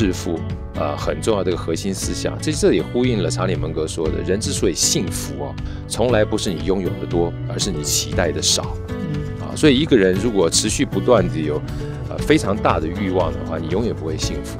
致富，啊，很重要的一个核心思想。这这里呼应了查理·蒙格说的：“人之所以幸福啊，从来不是你拥有的多，而是你期待的少。”啊，所以一个人如果持续不断的有，呃，非常大的欲望的话，你永远不会幸福。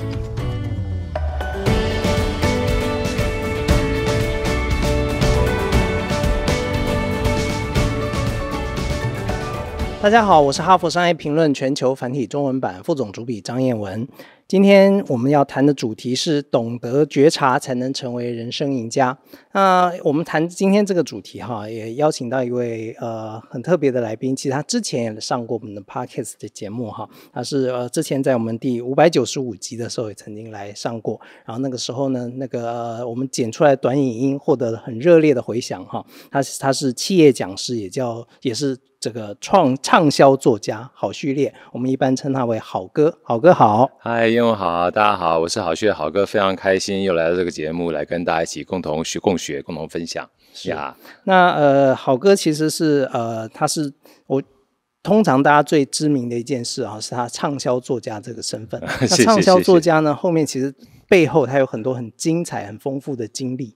大家好，我是哈佛商业评论全球繁体中文版副总主笔张彦文。今天我们要谈的主题是懂得觉察才能成为人生赢家。那我们谈今天这个主题哈，也邀请到一位呃很特别的来宾，其实他之前也上过我们的 Podcast 的节目哈，他是呃之前在我们第五百九十五集的时候也曾经来上过，然后那个时候呢，那个我们剪出来短影音获得了很热烈的回响哈。他他是企业讲师，也叫也是。这个创畅销作家郝旭烈，我们一般称他为郝哥。郝哥好，嗨，英文好，大家好，我是郝旭列郝哥，非常开心又来到这个节目，来跟大家一起共同学、共学、共同分享。是啊，那呃，郝哥其实是呃，他是我通常大家最知名的一件事啊，是他畅销作家这个身份。那畅销作家呢，后面其实背后他有很多很精彩、很丰富的经历。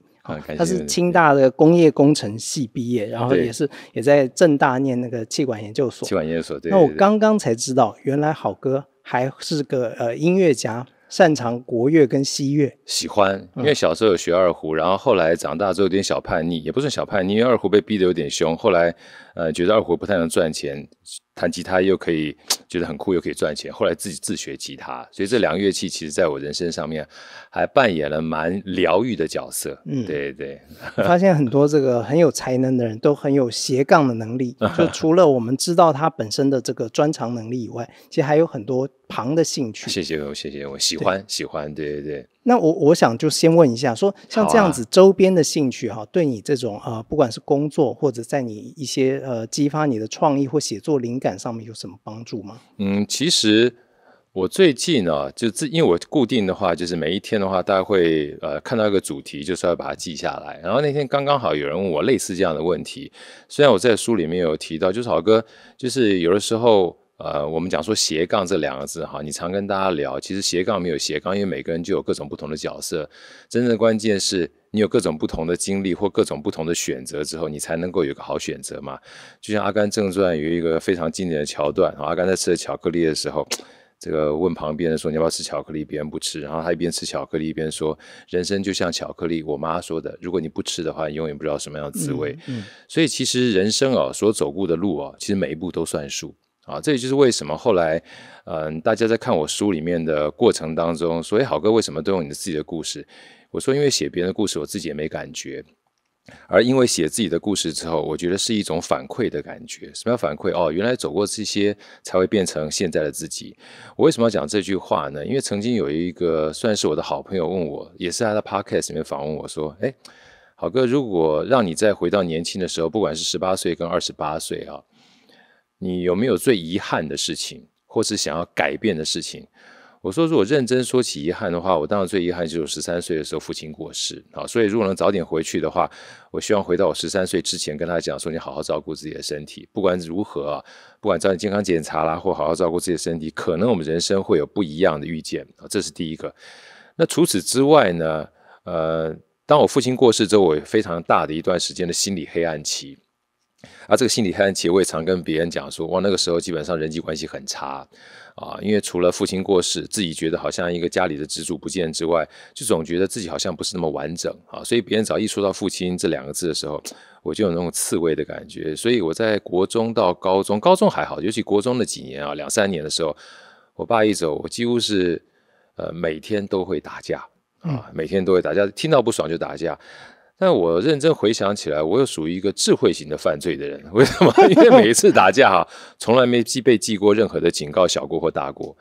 他是清大的工业工程系毕业，然后也是也在正大念那个气管研究所。气管研究所，对。那我刚刚才知道，原来好哥还是个呃音乐家，擅长国乐跟西乐。喜欢，因为小时候有学二胡，然后后来长大之后有点小叛逆，也不算小叛逆，因为二胡被逼的有点凶。后来呃觉得二胡不太能赚钱。弹吉他又可以觉得很酷，又可以赚钱。后来自己自学吉他，所以这两个乐器其实在我人生上面还扮演了蛮疗愈的角色。嗯，对对，发现很多这个很有才能的人都很有斜杠的能力，就除了我们知道他本身的这个专长能力以外，其实还有很多旁的兴趣。谢谢我，谢谢我，喜欢喜欢，对对对。那我我想就先问一下，说像这样子周边的兴趣哈，对你这种呃，不管是工作或者在你一些呃激发你的创意或写作灵感上面有什么帮助吗？嗯，其实我最近呢，就自因为我固定的话，就是每一天的话，大家会呃看到一个主题，就是要把它记下来。然后那天刚刚好有人问我类似这样的问题，虽然我在书里面有提到，就是好哥，就是有的时候。呃，我们讲说斜杠这两个字哈，你常跟大家聊，其实斜杠没有斜杠，因为每个人就有各种不同的角色。真正的关键是你有各种不同的经历或各种不同的选择之后，你才能够有个好选择嘛。就像《阿甘正传》有一个非常经典的桥段，阿甘在吃巧克力的时候，这个问旁边的人说：“你要不要吃巧克力？”别人不吃，然后他一边吃巧克力一边说：“人生就像巧克力。”我妈说的：“如果你不吃的话，你永远不知道什么样的滋味。”所以其实人生啊，所走过的路啊，其实每一步都算数。啊，这也就是为什么后来，嗯，大家在看我书里面的过程当中，所以好哥，为什么都用你的自己的故事？”我说：“因为写别人的故事，我自己也没感觉。而因为写自己的故事之后，我觉得是一种反馈的感觉。什么叫反馈？哦，原来走过这些才会变成现在的自己。我为什么要讲这句话呢？因为曾经有一个算是我的好朋友问我，也是他的 Podcast 里面访问我说：“哎，好哥，如果让你再回到年轻的时候，不管是十八岁跟二十八岁啊。”你有没有最遗憾的事情，或是想要改变的事情？我说，如果认真说起遗憾的话，我当然最遗憾就是十三岁的时候父亲过世啊。所以如果能早点回去的话，我希望回到我十三岁之前，跟他讲说你好好照顾自己的身体，不管如何，不管早点健康检查啦，或好好照顾自己的身体，可能我们人生会有不一样的遇见啊。这是第一个。那除此之外呢？呃，当我父亲过世之后，我有非常大的一段时间的心理黑暗期。啊，这个心理，黑暗期，我也常跟别人讲说，哇，那个时候基本上人际关系很差啊，因为除了父亲过世，自己觉得好像一个家里的支柱不见之外，就总觉得自己好像不是那么完整啊，所以别人只要一说到父亲这两个字的时候，我就有那种刺猬的感觉。所以我在国中到高中，高中还好，尤其国中的几年啊，两三年的时候，我爸一走，我几乎是呃每天都会打架啊，每天都会打架，听到不爽就打架。但我认真回想起来，我又属于一个智慧型的犯罪的人，为什么？因为每一次打架哈，从来没记被记过任何的警告，小过或大过，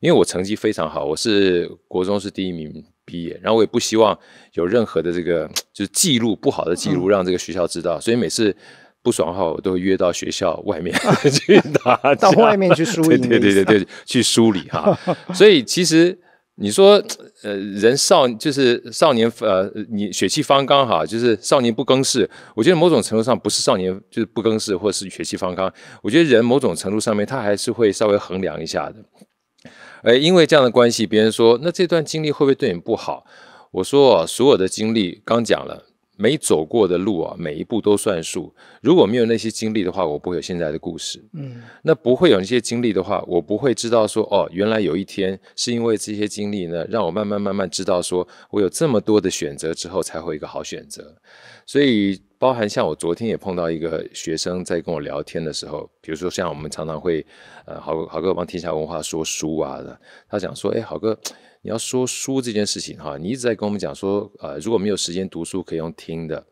因为我成绩非常好，我是国中是第一名毕业，然后我也不希望有任何的这个就是记录不好的记录让这个学校知道，所以每次不爽的话，我都会约到学校外面去打，到外面去梳理，对对对对对，去梳理哈，所以其实。你说，呃，人少就是少年，呃，你血气方刚哈，就是少年不更事。我觉得某种程度上不是少年，就是不更事，或是血气方刚。我觉得人某种程度上面，他还是会稍微衡量一下的。哎，因为这样的关系，别人说那这段经历会不会对你不好？我说所有的经历刚讲了。没走过的路啊，每一步都算数。如果没有那些经历的话，我不会有现在的故事。嗯，那不会有那些经历的话，我不会知道说，哦，原来有一天是因为这些经历呢，让我慢慢慢慢知道说，我有这么多的选择之后，才会一个好选择。所以，包含像我昨天也碰到一个学生在跟我聊天的时候，比如说像我们常常会，呃，好好哥帮天下文化说书啊，他讲说，哎，好哥。你要说书这件事情哈，你一直在跟我们讲说，呃，如果没有时间读书，可以用听的，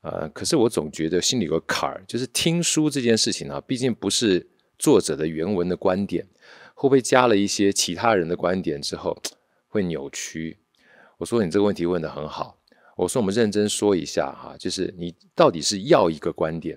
呃，可是我总觉得心里有个坎儿，就是听书这件事情啊，毕竟不是作者的原文的观点，会不会加了一些其他人的观点之后会扭曲？我说你这个问题问的很好，我说我们认真说一下哈，就是你到底是要一个观点，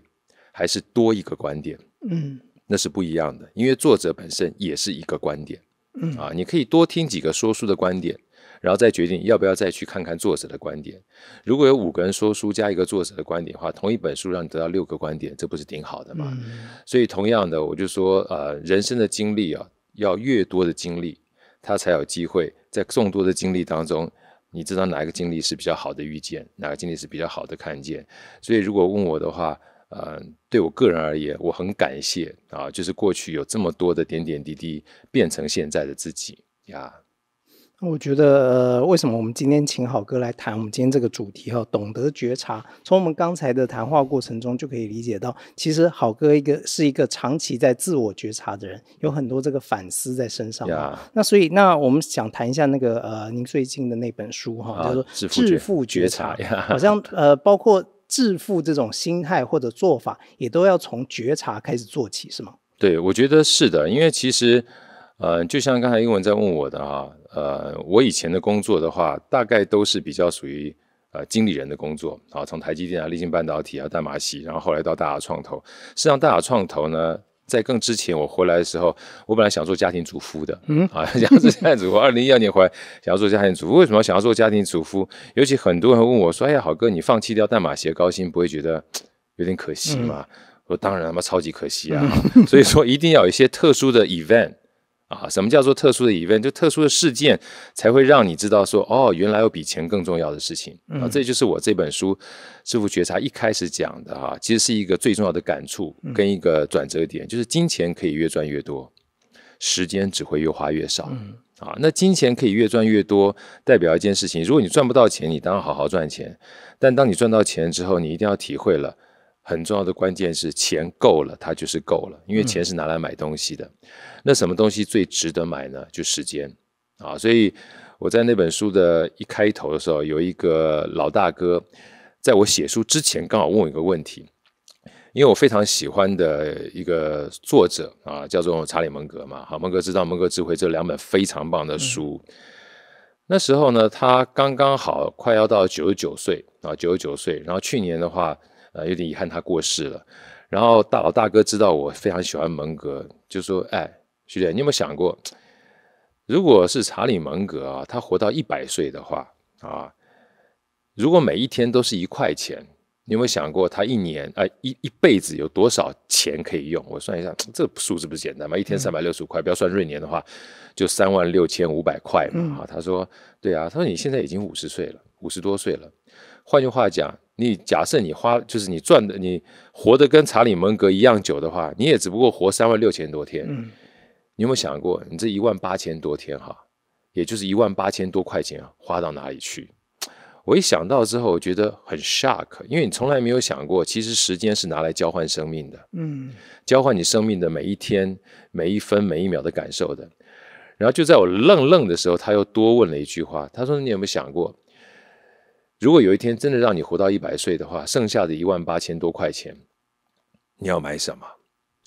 还是多一个观点？嗯，那是不一样的，因为作者本身也是一个观点。嗯啊，你可以多听几个说书的观点，然后再决定要不要再去看看作者的观点。如果有五个人说书加一个作者的观点的话，同一本书让你得到六个观点，这不是挺好的吗？所以同样的，我就说，呃，人生的经历啊，要越多的经历，他才有机会在众多的经历当中，你知道哪一个经历是比较好的遇见，哪个经历是比较好的看见。所以如果问我的话，呃，对我个人而言，我很感谢啊，就是过去有这么多的点点滴滴，变成现在的自己呀。我觉得为什么我们今天请好哥来谈我们今天这个主题哈，懂得觉察。从我们刚才的谈话过程中就可以理解到，其实好哥一个是一个长期在自我觉察的人，有很多这个反思在身上。那所以那我们想谈一下那个呃您最近的那本书哈，叫做《致富觉察》，好像呃包括。致富这种心态或者做法，也都要从觉察开始做起，是吗？对，我觉得是的，因为其实，呃，就像刚才英文在问我的哈，呃，我以前的工作的话，大概都是比较属于呃经理人的工作，啊，从台积电啊、立信半导体啊、淡马锡，然后后来到大雅创投，实际上大雅创投呢。在更之前，我回来的时候，我本来想做家庭主妇的，嗯，啊，想做家庭主妇。二零一二年回来想要做家庭主妇，为什么想要做家庭主妇？尤其很多人问我说：“哎呀，好哥，你放弃掉代码写高薪，不会觉得有点可惜吗？”我说：“当然他妈超级可惜啊！”所以说，一定要有一些特殊的 event。啊，什么叫做特殊的疑问？就特殊的事件才会让你知道说，哦，原来有比钱更重要的事情啊。这就是我这本书《致富觉察》一开始讲的哈，其实是一个最重要的感触跟一个转折点，就是金钱可以越赚越多，时间只会越花越少。啊，那金钱可以越赚越多，代表一件事情，如果你赚不到钱，你当然好好赚钱；但当你赚到钱之后，你一定要体会了。很重要的关键是钱够了，它就是够了，因为钱是拿来买东西的。那什么东西最值得买呢？就时间啊！所以我在那本书的一开头的时候，有一个老大哥，在我写书之前刚好问我一个问题，因为我非常喜欢的一个作者啊，叫做查理·蒙格嘛。好，蒙格知道，蒙格智慧这两本非常棒的书。那时候呢，他刚刚好快要到九十九岁啊，九十九岁。然后去年的话。啊，有点遗憾他过世了。然后大佬大哥知道我非常喜欢蒙格，就说：“哎，徐磊，你有没有想过，如果是查理蒙格啊，他活到一百岁的话啊，如果每一天都是一块钱，你有没有想过他一年啊一一辈子有多少钱可以用？我算一下，这数字不是简单吗？一天三百六十五块，不要算闰年的话，就三万六千五百块嘛。”啊，他说：“对啊，他说你现在已经五十岁了，五十多岁了。”换句话讲，你假设你花就是你赚的，你活的跟查理·芒格一样久的话，你也只不过活三万六千多天。嗯，你有没有想过，你这一万八千多天哈，也就是一万八千多块钱花到哪里去？我一想到之后，我觉得很 shock，因为你从来没有想过，其实时间是拿来交换生命的，嗯，交换你生命的每一天、每一分、每一秒的感受的。然后就在我愣愣的时候，他又多问了一句话，他说：“你有没有想过？”如果有一天真的让你活到一百岁的话，剩下的一万八千多块钱，你要买什么？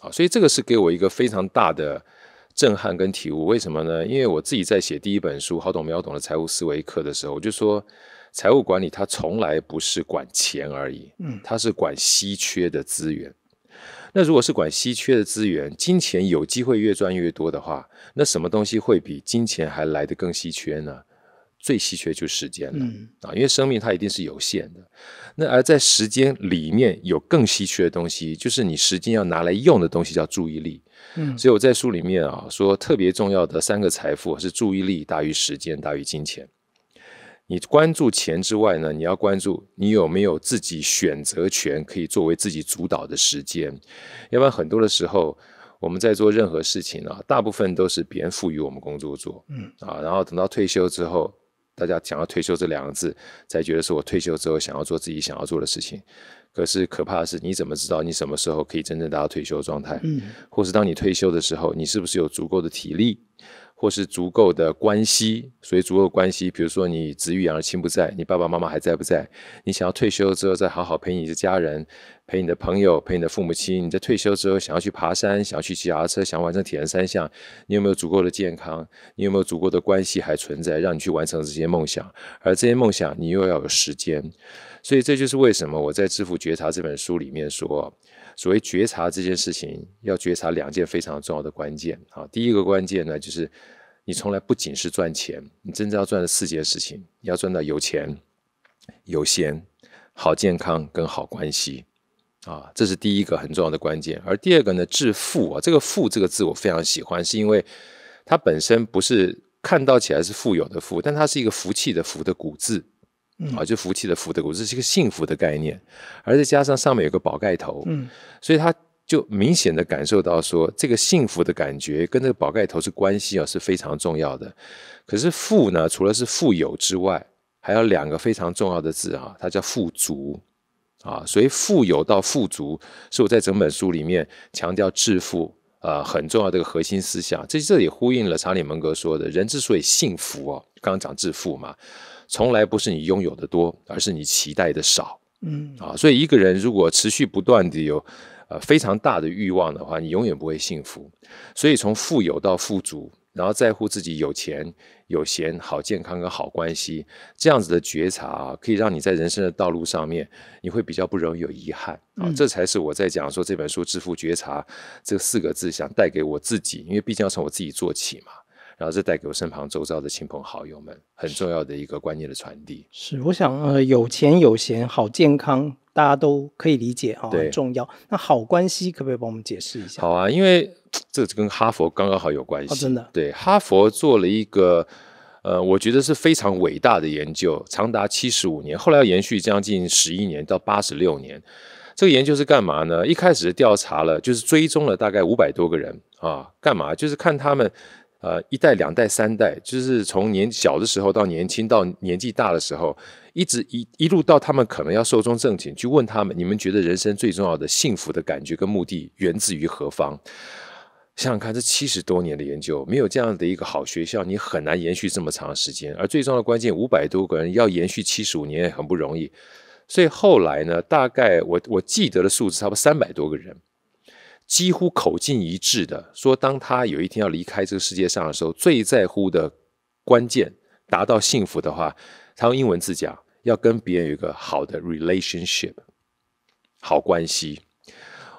好，所以这个是给我一个非常大的震撼跟体悟。为什么呢？因为我自己在写第一本书《好懂秒懂的财务思维课》的时候，我就说，财务管理它从来不是管钱而已，嗯，它是管稀缺的资源。那如果是管稀缺的资源，金钱有机会越赚越多的话，那什么东西会比金钱还来得更稀缺呢？最稀缺就是时间了啊，因为生命它一定是有限的。那而在时间里面，有更稀缺的东西，就是你时间要拿来用的东西叫注意力。嗯，所以我在书里面啊说，特别重要的三个财富是注意力大于时间大于金钱。你关注钱之外呢，你要关注你有没有自己选择权可以作为自己主导的时间。要不然很多的时候，我们在做任何事情啊，大部分都是别人赋予我们工作做。嗯啊，然后等到退休之后。大家想要退休这两个字，才觉得是我退休之后想要做自己想要做的事情。可是可怕的是，你怎么知道你什么时候可以真正达到退休的状态？嗯，或是当你退休的时候，你是不是有足够的体力？或是足够的关系，所以足够关系，比如说你子欲养而亲不在，你爸爸妈妈还在不在？你想要退休之后再好好陪你的家人、陪你的朋友、陪你的父母亲？你在退休之后想要去爬山、想要去骑单车、想完成铁人三项，你有没有足够的健康？你有没有足够的关系还存在，让你去完成这些梦想？而这些梦想，你又要有时间。所以这就是为什么我在《致富觉察》这本书里面说。所谓觉察这件事情，要觉察两件非常重要的关键啊。第一个关键呢，就是你从来不仅是赚钱，你真正要赚的四件事情，要赚到有钱、有闲、好健康跟好关系啊。这是第一个很重要的关键。而第二个呢，致富啊，这个“富”这个字我非常喜欢，是因为它本身不是看到起来是富有的“富”，但它是一个福气的“福”的古字。啊，就福气的“福”的“福”，这是一个幸福的概念，而再加上上面有个宝盖头，嗯，所以他就明显的感受到说，这个幸福的感觉跟这个宝盖头是关系啊，是非常重要的。可是“富”呢，除了是富有之外，还有两个非常重要的字啊，它叫富足啊。所以富有到富足，是我在整本书里面强调致富呃很重要的一个核心思想。这这也呼应了查理·蒙格说的，人之所以幸福哦，刚刚讲致富嘛。从来不是你拥有的多，而是你期待的少。嗯啊，所以一个人如果持续不断的有呃非常大的欲望的话，你永远不会幸福。所以从富有到富足，然后在乎自己有钱有闲、好健康跟好关系，这样子的觉察，啊，可以让你在人生的道路上面，你会比较不容易有遗憾啊。这才是我在讲说这本书《致富觉察》这四个字，想带给我自己，因为毕竟要从我自己做起嘛。然后，这带给我身旁周遭的亲朋好友们很重要的一个观念的传递。是，我想呃，有钱有闲，好健康，大家都可以理解啊，很重要。那好关系，可不可以帮我们解释一下？好啊，因为这跟哈佛刚刚好有关系。真的，对哈佛做了一个呃，我觉得是非常伟大的研究，长达七十五年，后来要延续将近十一年到八十六年。这个研究是干嘛呢？一开始调查了，就是追踪了大概五百多个人啊，干嘛？就是看他们。呃，一代、两代、三代，就是从年小的时候到年轻，到年纪大的时候，一直一一路到他们可能要寿终正寝，去问他们：你们觉得人生最重要的幸福的感觉跟目的源自于何方？想想看，这七十多年的研究，没有这样的一个好学校，你很难延续这么长时间。而最重要的关键，五百多个人要延续七十五年，也很不容易。所以后来呢，大概我我记得的数字，差不多三百多个人。几乎口径一致的说，当他有一天要离开这个世界上的时候，最在乎的关键达到幸福的话，他用英文字讲，要跟别人有一个好的 relationship，好关系。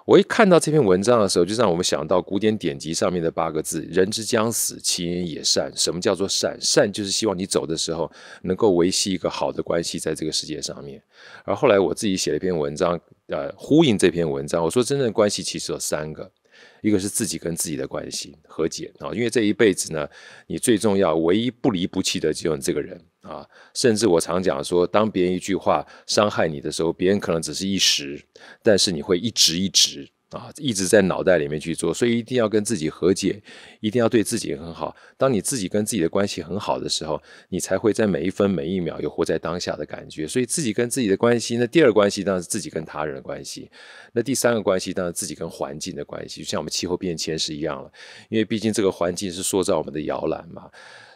我一看到这篇文章的时候，就让我们想到古典典籍上面的八个字：人之将死，其言也善。什么叫做善？善就是希望你走的时候，能够维系一个好的关系，在这个世界上面。而后来我自己写了一篇文章。呃，呼应这篇文章，我说真正的关系其实有三个，一个是自己跟自己的关系和解啊，因为这一辈子呢，你最重要、唯一不离不弃的只有你这个人啊，甚至我常讲说，当别人一句话伤害你的时候，别人可能只是一时，但是你会一直一直。啊，一直在脑袋里面去做，所以一定要跟自己和解，一定要对自己很好。当你自己跟自己的关系很好的时候，你才会在每一分每一秒有活在当下的感觉。所以，自己跟自己的关系，那第二关系当然是自己跟他人的关系，那第三个关系当然是自己跟环境的关系，就像我们气候变迁是一样了，因为毕竟这个环境是塑造我们的摇篮嘛。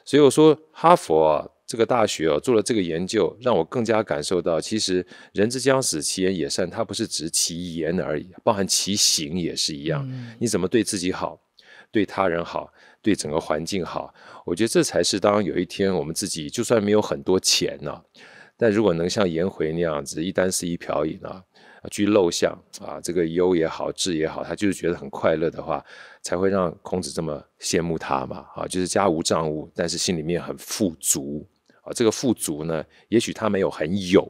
所以我说，哈佛啊，这个大学哦，做了这个研究，让我更加感受到，其实“人之将死，其言也善”，它不是指其言而已，包含其行也是一样。你怎么对自己好，对他人好，对整个环境好，我觉得这才是。当有一天我们自己就算没有很多钱呢，但如果能像颜回那样子，一单是一瓢饮啊，去陋巷啊，这个忧也好，智也好，他就是觉得很快乐的话。才会让孔子这么羡慕他嘛？啊，就是家无障务，但是心里面很富足啊。这个富足呢，也许他没有很有，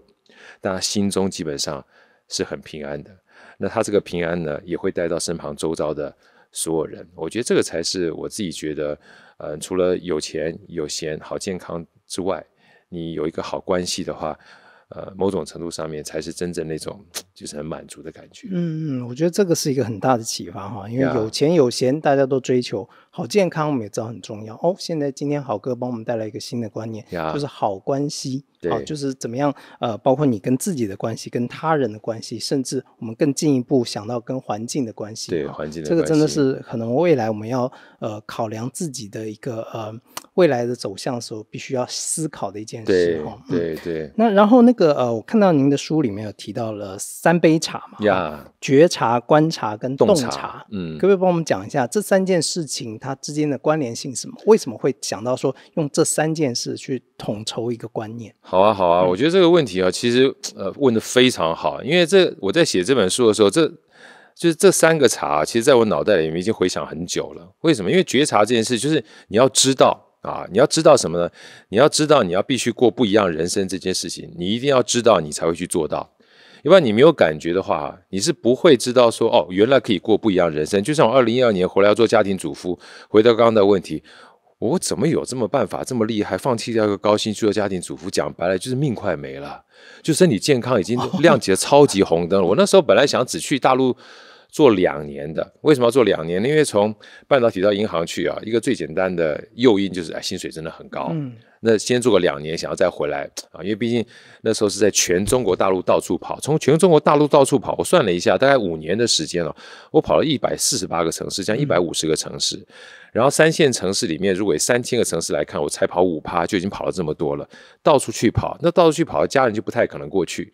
但他心中基本上是很平安的。那他这个平安呢，也会带到身旁周遭的所有人。我觉得这个才是我自己觉得，呃，除了有钱有闲、好健康之外，你有一个好关系的话。呃，某种程度上面才是真正那种就是很满足的感觉。嗯嗯，我觉得这个是一个很大的启发哈，因为有钱有闲，大家都追求。好健康，我们也知道很重要哦。现在今天好哥帮我们带来一个新的观念，就是好关系，对，就是怎么样呃，包括你跟自己的关系、跟他人的关系，甚至我们更进一步想到跟环境的关系。对，环境。这个真的是可能未来我们要呃考量自己的一个呃未来的走向的时候，必须要思考的一件事。对，对。那然后那个呃，我看到您的书里面有提到了三杯茶嘛，觉察、观察跟洞察，嗯，可不可以帮我们讲一下这三件事情？它之间的关联性是什么？为什么会想到说用这三件事去统筹一个观念？好啊，好啊，我觉得这个问题啊，其实呃问的非常好，因为这我在写这本书的时候，这就是这三个茶，其实在我脑袋里面已经回想很久了。为什么？因为觉察这件事，就是你要知道啊，你要知道什么呢？你要知道你要必须过不一样人生这件事情，你一定要知道，你才会去做到。一般你没有感觉的话，你是不会知道说哦，原来可以过不一样人生。就像我二零一二年回来要做家庭主妇。回到刚刚的问题，我怎么有这么办法，这么厉害，放弃掉一个高薪去做家庭主妇？讲白了就是命快没了，就身体健康已经亮起了超级红灯了。我那时候本来想只去大陆。做两年的，为什么要做两年呢？因为从半导体到银行去啊，一个最简单的诱因就是，哎，薪水真的很高。嗯，那先做个两年，想要再回来啊，因为毕竟那时候是在全中国大陆到处跑，从全中国大陆到处跑，我算了一下，大概五年的时间了，我跑了一百四十八个城市，将近一百五十个城市。然后三线城市里面，如果三千个城市来看，我才跑五趴，就已经跑了这么多了，到处去跑，那到处去跑，家人就不太可能过去。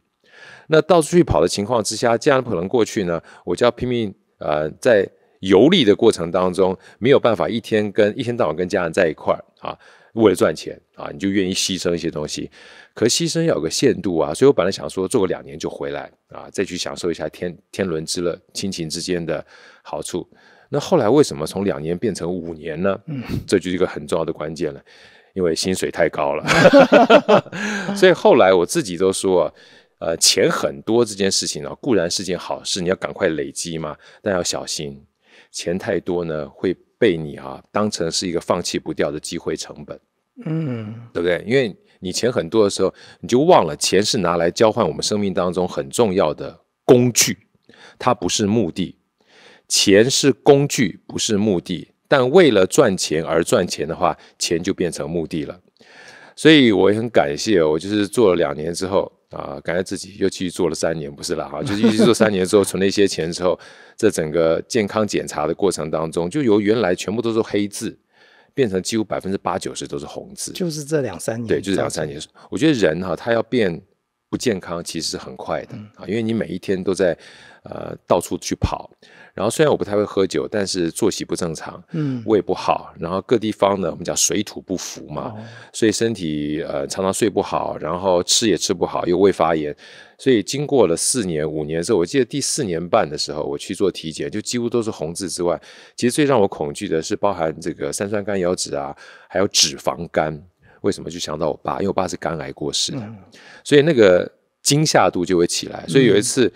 那到处去跑的情况之下，这样可能过去呢，我就要拼命呃，在游历的过程当中，没有办法一天跟一天到晚跟家人在一块儿啊，为了赚钱啊，你就愿意牺牲一些东西，可牺牲要有个限度啊，所以我本来想说做个两年就回来啊，再去享受一下天天伦之乐、亲情之间的好处。那后来为什么从两年变成五年呢？嗯，这就是一个很重要的关键了，因为薪水太高了，所以后来我自己都说。呃，钱很多这件事情呢，固然是件好事，你要赶快累积嘛，但要小心，钱太多呢会被你啊当成是一个放弃不掉的机会成本，嗯，对不对？因为你钱很多的时候，你就忘了钱是拿来交换我们生命当中很重要的工具，它不是目的，钱是工具不是目的，但为了赚钱而赚钱的话，钱就变成目的了。所以我也很感谢，我就是做了两年之后。啊，感觉自己又继续做了三年，不是了哈，就是一直做三年之后，存了一些钱之后，这整个健康检查的过程当中，就由原来全部都是黑字，变成几乎百分之八九十都是红字，就是这两三年，对，就是两三年。我觉得人哈，他要变。不健康其实是很快的啊，因为你每一天都在呃到处去跑，然后虽然我不太会喝酒，但是作息不正常，嗯，胃不好，然后各地方呢，我们讲水土不服嘛，所以身体呃常常睡不好，然后吃也吃不好，又胃发炎，所以经过了四年五年之后，我记得第四年半的时候，我去做体检，就几乎都是红字之外，其实最让我恐惧的是包含这个三酸甘油脂啊，还有脂肪肝。为什么就想到我爸？因为我爸是肝癌过世的，所以那个惊吓度就会起来。所以有一次，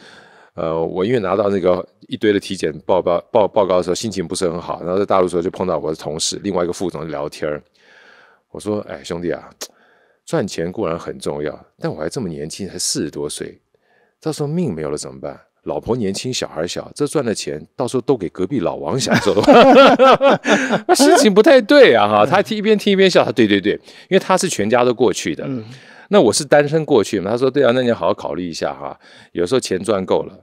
呃，我因为拿到那个一堆的体检报告报报告的时候，心情不是很好。然后在大陆时候就碰到我的同事另外一个副总聊天我说：“哎，兄弟啊，赚钱固然很重要，但我还这么年轻，才四十多岁，到时候命没有了怎么办？”老婆年轻，小孩小，这赚的钱到时候都给隔壁老王享受，事情不太对啊！哈，他听一边听一边笑，他对对对，因为他是全家都过去的，那我是单身过去嘛。”他说：“对啊，那你好好考虑一下哈。有时候钱赚够了，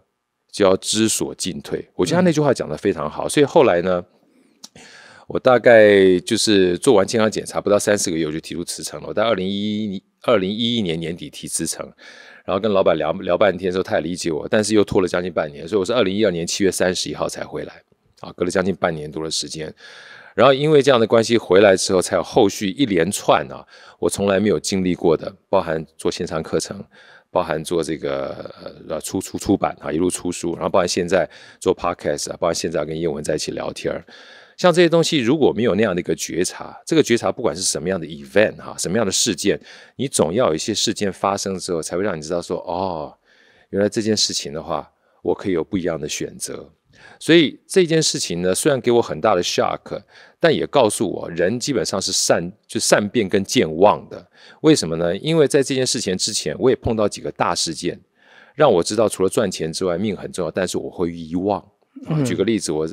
就要知所进退。”我觉得他那句话讲的非常好，所以后来呢，我大概就是做完健康检查不到三四个月，我就提出辞呈了。我在二零一一年、二零一一年年底提辞呈。然后跟老板聊聊半天之时他也理解我，但是又拖了将近半年，所以我是二零一二年七月三十一号才回来，啊，隔了将近半年多的时间，然后因为这样的关系回来之后，才有后续一连串啊，我从来没有经历过的，包含做线上课程，包含做这个出出出版啊，一路出书，然后包含现在做 podcast 啊，包含现在跟叶文在一起聊天。像这些东西，如果没有那样的一个觉察，这个觉察不管是什么样的 event 哈，什么样的事件，你总要有一些事件发生之后，才会让你知道说，哦，原来这件事情的话，我可以有不一样的选择。所以这件事情呢，虽然给我很大的 shock，但也告诉我，人基本上是善，就善变跟健忘的。为什么呢？因为在这件事情之前，我也碰到几个大事件，让我知道除了赚钱之外，命很重要。但是我会遗忘。举个例子，我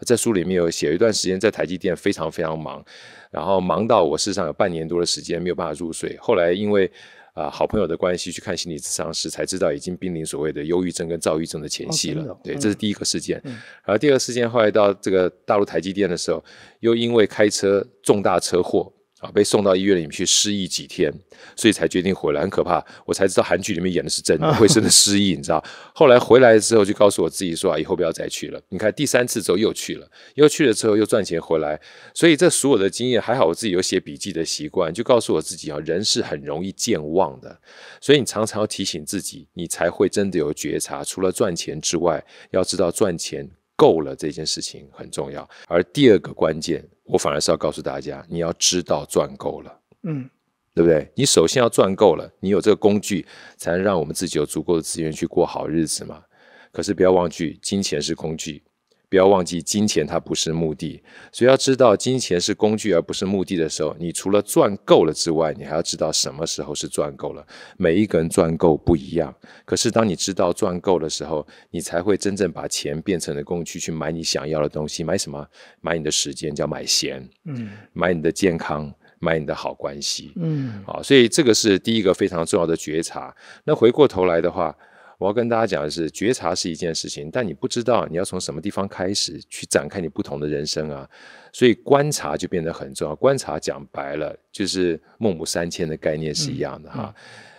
在书里面有写，一段时间在台积电非常非常忙，然后忙到我事实上有半年多的时间没有办法入睡。后来因为啊好朋友的关系去看心理咨商师，才知道已经濒临所谓的忧郁症跟躁郁症的前夕了。对，这是第一个事件。然后第二个事件，后来到这个大陆台积电的时候，又因为开车重大车祸。啊，被送到医院里面去失忆几天，所以才决定回来，很可怕。我才知道韩剧里面演的是真的，会真的失忆，你知道。后来回来之后，就告诉我自己说啊，以后不要再去了。你看第三次之后又去了，又去了之后又赚钱回来，所以这所有的经验还好，我自己有写笔记的习惯，就告诉我自己啊，人是很容易健忘的，所以你常常要提醒自己，你才会真的有觉察。除了赚钱之外，要知道赚钱够了这件事情很重要，而第二个关键。我反而是要告诉大家，你要知道赚够了，嗯，对不对？你首先要赚够了，你有这个工具，才能让我们自己有足够的资源去过好日子嘛。可是不要忘记，金钱是工具。不要忘记，金钱它不是目的，所以要知道金钱是工具而不是目的的时候，你除了赚够了之外，你还要知道什么时候是赚够了。每一个人赚够不一样，可是当你知道赚够的时候，你才会真正把钱变成了工具，去买你想要的东西。买什么？买你的时间，叫买闲。嗯，买你的健康，买你的好关系。嗯，好，所以这个是第一个非常重要的觉察。那回过头来的话。我要跟大家讲的是，觉察是一件事情，但你不知道你要从什么地方开始去展开你不同的人生啊，所以观察就变得很重要。观察讲白了，就是孟母三迁的概念是一样的哈。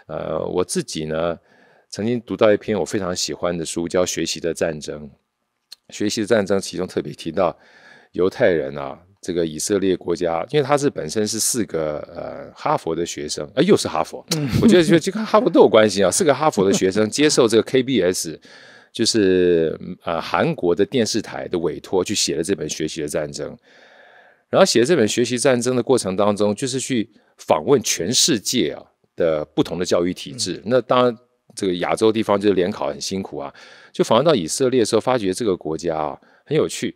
呃，我自己呢，曾经读到一篇我非常喜欢的书，叫《学习的战争》。学习的战争其中特别提到犹太人啊。这个以色列国家，因为他是本身是四个呃哈佛的学生，啊，又是哈佛，我觉得就就跟哈佛都有关系啊。四个哈佛的学生接受这个 KBS，就是呃韩国的电视台的委托，去写了这本《学习的战争》。然后写这本《学习战争》的过程当中，就是去访问全世界啊的不同的教育体制。那当然，这个亚洲地方就是联考很辛苦啊。就访问到以色列时候，发觉这个国家啊很有趣。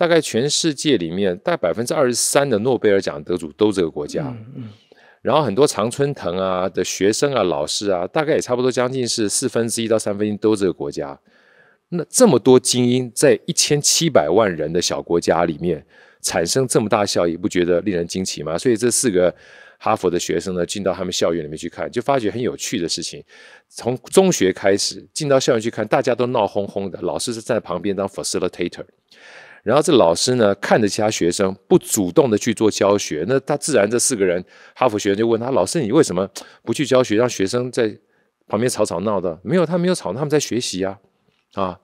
大概全世界里面，大概百分之二十三的诺贝尔奖得主都这个国家，然后很多常春藤啊的学生啊、老师啊，大概也差不多将近是四分之一到三分之一都这个国家。那这么多精英在一千七百万人的小国家里面产生这么大效益，不觉得令人惊奇吗？所以这四个哈佛的学生呢，进到他们校园里面去看，就发觉很有趣的事情。从中学开始进到校园去看，大家都闹哄哄的，老师是站在旁边当 facilitator。然后这老师呢，看着其他学生不主动的去做教学，那他自然这四个人，哈佛学生就问他：“老师，你为什么不去教学，让学生在旁边吵吵闹的？”没有，他没有吵，他们在学习呀，啊，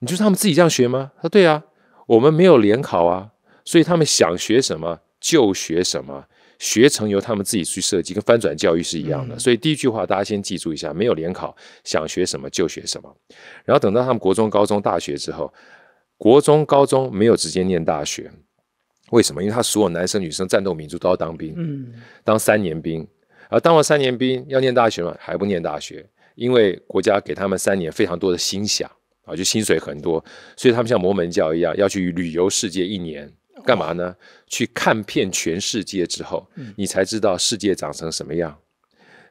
你就是他们自己这样学吗？他说：“对啊，我们没有联考啊，所以他们想学什么就学什么，学程由他们自己去设计，跟翻转教育是一样的。”所以第一句话大家先记住一下：没有联考，想学什么就学什么。然后等到他们国中、高中、大学之后。国中、高中没有直接念大学，为什么？因为他所有男生、女生战斗民族都要当兵，嗯，当三年兵，而当完三年兵要念大学嘛，还不念大学？因为国家给他们三年非常多的薪饷啊，就薪水很多，所以他们像摩门教一样要去旅游世界一年，干嘛呢？去看遍全世界之后，你才知道世界长成什么样，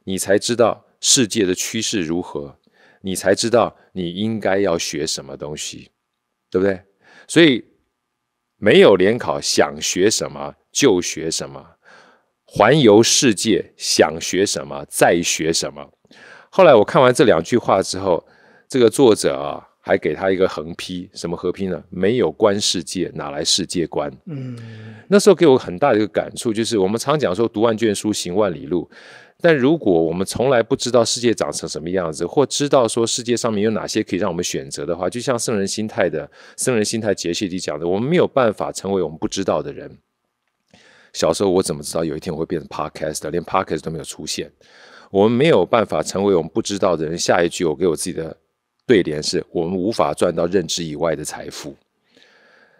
你才知道世界的趋势如何，你才知道你应该要学什么东西。对不对？所以没有联考，想学什么就学什么；环游世界，想学什么再学什么。后来我看完这两句话之后，这个作者啊，还给他一个横批，什么横批呢？没有观世界，哪来世界观？嗯，那时候给我很大的一个感触，就是我们常讲说，读万卷书，行万里路。但如果我们从来不知道世界长成什么样子，或知道说世界上面有哪些可以让我们选择的话，就像圣人心态的《圣人心态杰西》里讲的，我们没有办法成为我们不知道的人。小时候我怎么知道有一天我会变成 podcast 的？连 podcast 都没有出现。我们没有办法成为我们不知道的人。下一句我给我自己的对联是：我们无法赚到认知以外的财富。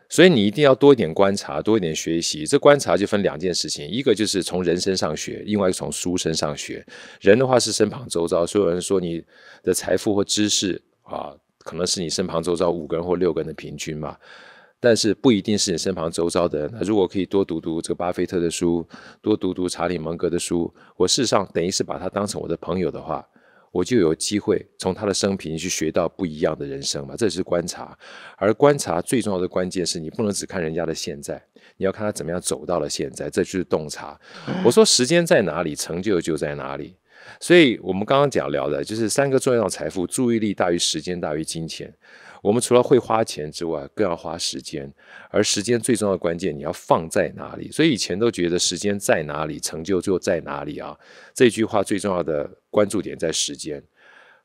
所以你一定要多一点观察，多一点学习。这观察就分两件事情，一个就是从人身上学，另外一个从书身上学。人的话是身旁周遭所有人，说你的财富或知识啊，可能是你身旁周遭五个人或六个人的平均嘛。但是不一定是你身旁周遭的。人。那如果可以多读读这个巴菲特的书，多读读查理芒格的书，我事实上等于是把他当成我的朋友的话。我就有机会从他的生平去学到不一样的人生嘛，这是观察。而观察最重要的关键是你不能只看人家的现在，你要看他怎么样走到了现在，这就是洞察。我说时间在哪里，成就就在哪里。所以，我们刚刚讲聊的就是三个重要财富：注意力大于时间，大于金钱。我们除了会花钱之外，更要花时间。而时间最重要的关键你要放在哪里？所以以前都觉得时间在哪里，成就就在哪里啊。这句话最重要的。关注点在时间，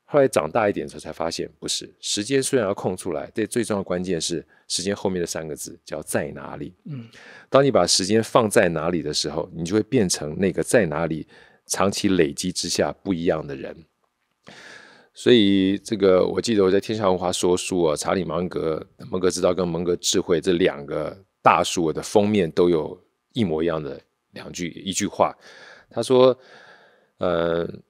后来长大一点的时候才发现，不是时间虽然要空出来，但最重要的关键是时间后面的三个字叫在哪里。嗯，当你把时间放在哪里的时候，你就会变成那个在哪里长期累积之下不一样的人。所以这个，我记得我在《天下文化》说书啊，《查理芒格》《蒙格之道》跟《蒙格智慧》这两个大书的封面都有一模一样的两句一句话，他说：“嗯。”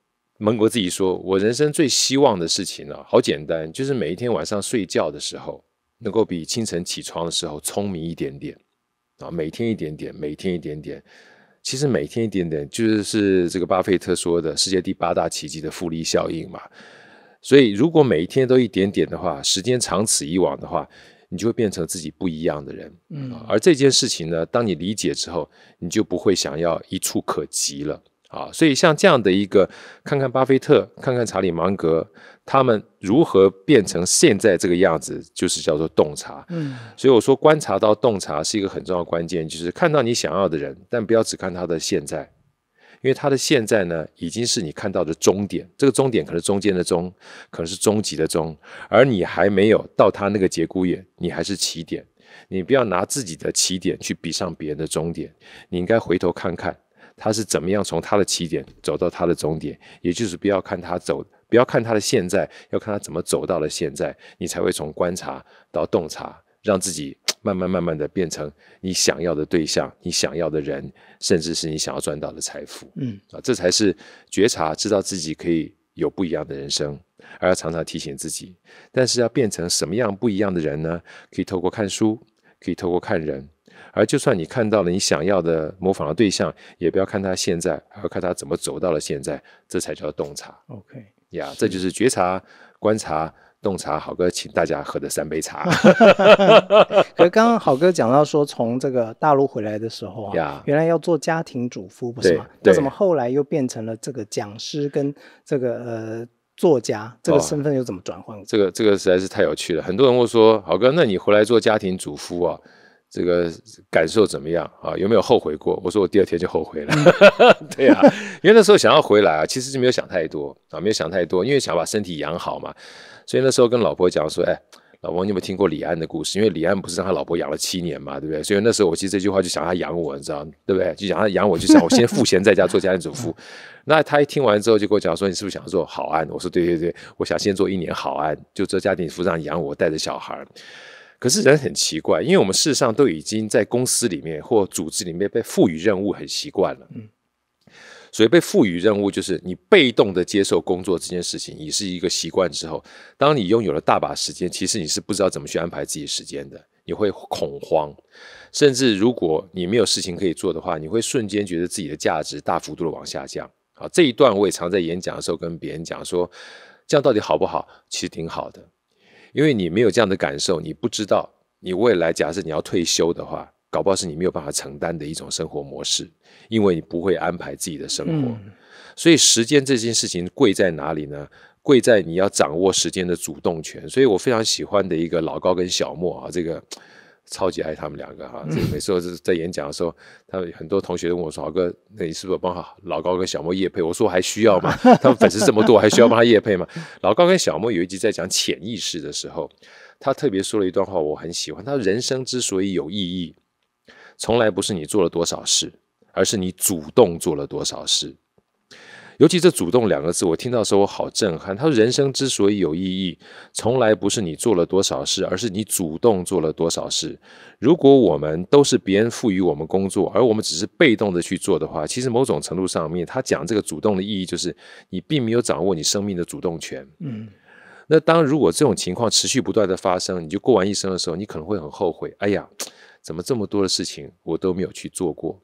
蒙国自己说：“我人生最希望的事情呢，好简单，就是每一天晚上睡觉的时候，能够比清晨起床的时候聪明一点点，啊，每天一点点，每天一点点。其实每天一点点，就是这个巴菲特说的世界第八大奇迹的复利效应嘛。所以，如果每一天都一点点的话，时间长此以往的话，你就会变成自己不一样的人。嗯，而这件事情呢，当你理解之后，你就不会想要一触可及了。”啊，所以像这样的一个，看看巴菲特，看看查理芒格，他们如何变成现在这个样子，就是叫做洞察。嗯，所以我说观察到洞察是一个很重要关键，就是看到你想要的人，但不要只看他的现在，因为他的现在呢，已经是你看到的终点，这个终点可能中间的终，可能是终极的终，而你还没有到他那个节骨眼，你还是起点，你不要拿自己的起点去比上别人的终点，你应该回头看看。他是怎么样从他的起点走到他的终点？也就是不要看他走，不要看他的现在，要看他怎么走到了现在，你才会从观察到洞察，让自己慢慢慢慢的变成你想要的对象，你想要的人，甚至是你想要赚到的财富。嗯啊，这才是觉察，知道自己可以有不一样的人生，而要常常提醒自己。但是要变成什么样不一样的人呢？可以透过看书，可以透过看人。而就算你看到了你想要的模仿的对象，也不要看他现在，要看他怎么走到了现在，这才叫洞察。OK，呀，这就是觉察、观察、洞察。好哥，请大家喝的三杯茶。可是刚刚好哥讲到说，从这个大陆回来的时候啊，原来要做家庭主妇，不是吗？那怎么后来又变成了这个讲师跟这个呃作家这个身份又怎么转换？这个这个实在是太有趣了。很多人会说，好哥，那你回来做家庭主妇啊？这个感受怎么样啊？有没有后悔过？我说我第二天就后悔了，对啊，因为那时候想要回来啊，其实就没有想太多啊，没有想太多，因为想把身体养好嘛。所以那时候跟老婆讲说，哎，老婆你有没有听过李安的故事？因为李安不是让他老婆养了七年嘛，对不对？所以那时候我其实这句话就想他养我，你知道对不对？就想他养我，就想我先赋闲在家做家庭主妇。那他一听完之后就跟我讲说，你是不是想做好安？我说对对对，我想先做一年好安，就做家庭服上养我，带着小孩。可是人很奇怪，因为我们事实上都已经在公司里面或组织里面被赋予任务很习惯了，所以被赋予任务就是你被动的接受工作这件事情，你是一个习惯之后，当你拥有了大把时间，其实你是不知道怎么去安排自己时间的，你会恐慌，甚至如果你没有事情可以做的话，你会瞬间觉得自己的价值大幅度的往下降。啊，这一段我也常在演讲的时候跟别人讲说，这样到底好不好？其实挺好的。因为你没有这样的感受，你不知道你未来假设你要退休的话，搞不好是你没有办法承担的一种生活模式，因为你不会安排自己的生活。所以时间这件事情贵在哪里呢？贵在你要掌握时间的主动权。所以我非常喜欢的一个老高跟小莫啊，这个。超级爱他们两个哈！每次是在演讲的时候，他很多同学问我说：“豪哥，那你是不是帮老高跟小莫夜配？”我说：“还需要吗？他们粉丝这么多，还需要帮他夜配吗？”老高跟小莫有一集在讲潜意识的时候，他特别说了一段话，我很喜欢。他说：“人生之所以有意义，从来不是你做了多少事，而是你主动做了多少事。”尤其这“主动”两个字，我听到的时候我好震撼。他说：“人生之所以有意义，从来不是你做了多少事，而是你主动做了多少事。如果我们都是别人赋予我们工作，而我们只是被动的去做的话，其实某种程度上面，他讲这个主动的意义，就是你并没有掌握你生命的主动权。嗯，那当如果这种情况持续不断的发生，你就过完一生的时候，你可能会很后悔。哎呀。”怎么这么多的事情我都没有去做过？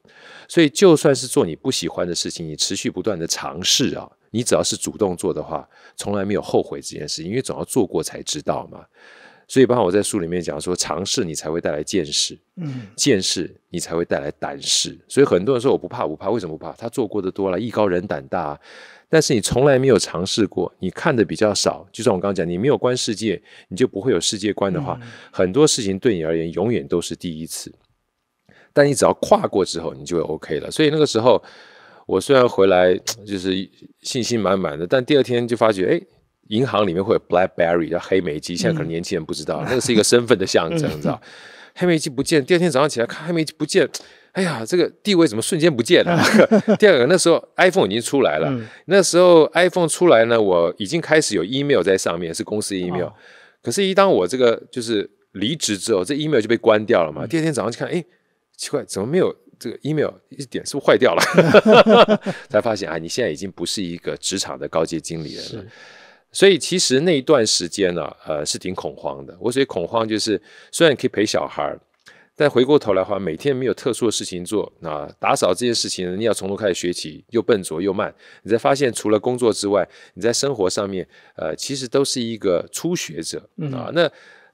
所以就算是做你不喜欢的事情，你持续不断的尝试啊，你只要是主动做的话，从来没有后悔这件事情，因为总要做过才知道嘛。所以包括我在书里面讲说，尝试你才会带来见识，嗯，见识你才会带来胆识。所以很多人说我不怕不怕，为什么不怕？他做过的多了，艺高人胆大。但是你从来没有尝试过，你看的比较少。就像我刚刚讲，你没有观世界，你就不会有世界观的话，很多事情对你而言永远都是第一次。但你只要跨过之后，你就会 OK 了。所以那个时候，我虽然回来就是信心满满的，但第二天就发觉，哎，银行里面会有 Blackberry 叫黑莓机，现在可能年轻人不知道，那个是一个身份的象征，知道。黑莓机不见，第二天早上起来看黑莓机不见，哎呀，这个地位怎么瞬间不见了？第二个那时候 iPhone 已经出来了，那时候 iPhone 出来呢，我已经开始有 email 在上面，是公司 email。可是，一当我这个就是离职之后，这 email 就被关掉了嘛。第二天早上去看，哎，奇怪，怎么没有这个 email？一点是不是坏掉了？才发现啊，你现在已经不是一个职场的高阶经理人了。所以其实那一段时间呢，呃，是挺恐慌的。我所以恐慌，就是虽然可以陪小孩，但回过头来话，每天没有特殊的事情做啊，打扫这件事情你要从头开始学习，又笨拙又慢。你才发现，除了工作之外，你在生活上面，呃，其实都是一个初学者啊。那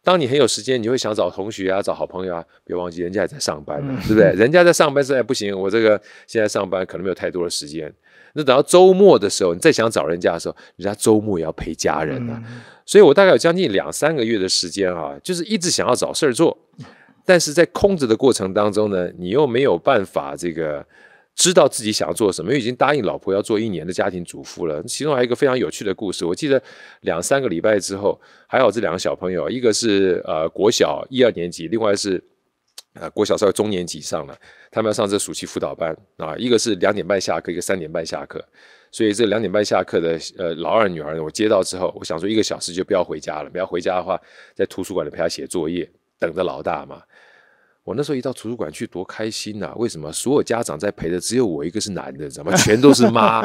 当你很有时间，你会想找同学啊，找好朋友啊，别忘记人家也在上班呢，对不对？人家在上班是哎，不行，我这个现在上班可能没有太多的时间。那等到周末的时候，你再想找人家的时候，人家周末也要陪家人啊。所以，我大概有将近两三个月的时间啊，就是一直想要找事儿做，但是在空着的过程当中呢，你又没有办法这个知道自己想要做什么，又已经答应老婆要做一年的家庭主妇了。其中还有一个非常有趣的故事，我记得两三个礼拜之后，还好这两个小朋友，一个是呃国小一二年级，另外是。啊，郭小帅中年级上了，他们要上这暑期辅导班啊。一个是两点半下课，一个三点半下课。所以这两点半下课的，呃，老二女儿我接到之后，我想说一个小时就不要回家了。不要回家的话，在图书馆里陪他写作业，等着老大嘛。我那时候一到图书馆去，多开心呐！为什么？所有家长在陪的，只有我一个是男的，怎么全都是妈。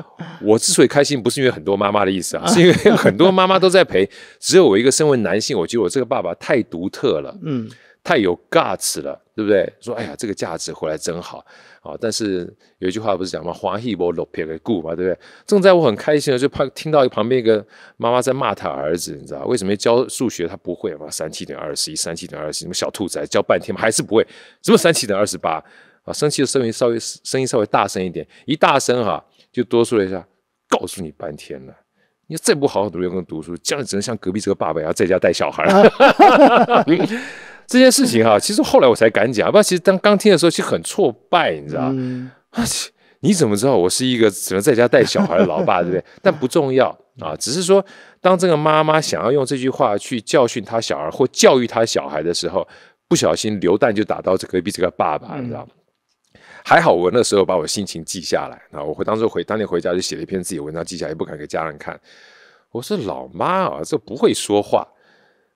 我之所以开心，不是因为很多妈妈的意思啊，是因为很多妈妈都在陪，只有我一个身为男性，我觉得我这个爸爸太独特了。嗯。太有 gas 了，对不对？说哎呀，这个价值回来真好啊！但是有一句话不是讲吗？黄气波落撇个故嘛，对不对？正在我很开心的，就怕听到一旁边一个妈妈在骂他儿子，你知道为什么教数学？他不会嘛？三七点二十一，三七点二十一，什么小兔崽教半天嘛还是不会？什么三七点二十八啊？生气的声音稍微声音稍微大声一点，一大声哈，就多说了一下。告诉你半天了，你再不好好读，不跟读书，将来只能像隔壁这个爸爸一样在家带小孩。这件事情哈，其实后来我才敢讲，不然其实当刚听的时候其实很挫败，你知道吗？你怎么知道我是一个只能在家带小孩的老爸，对不对？但不重要啊，只是说，当这个妈妈想要用这句话去教训她小孩或教育她小孩的时候，不小心榴弹就打到隔壁这个爸爸，你知道吗？还好我那时候把我心情记下来啊，我回当时回当年回家就写了一篇自己的文章记下来，也不敢给家人看。我说：“老妈啊，这不会说话。”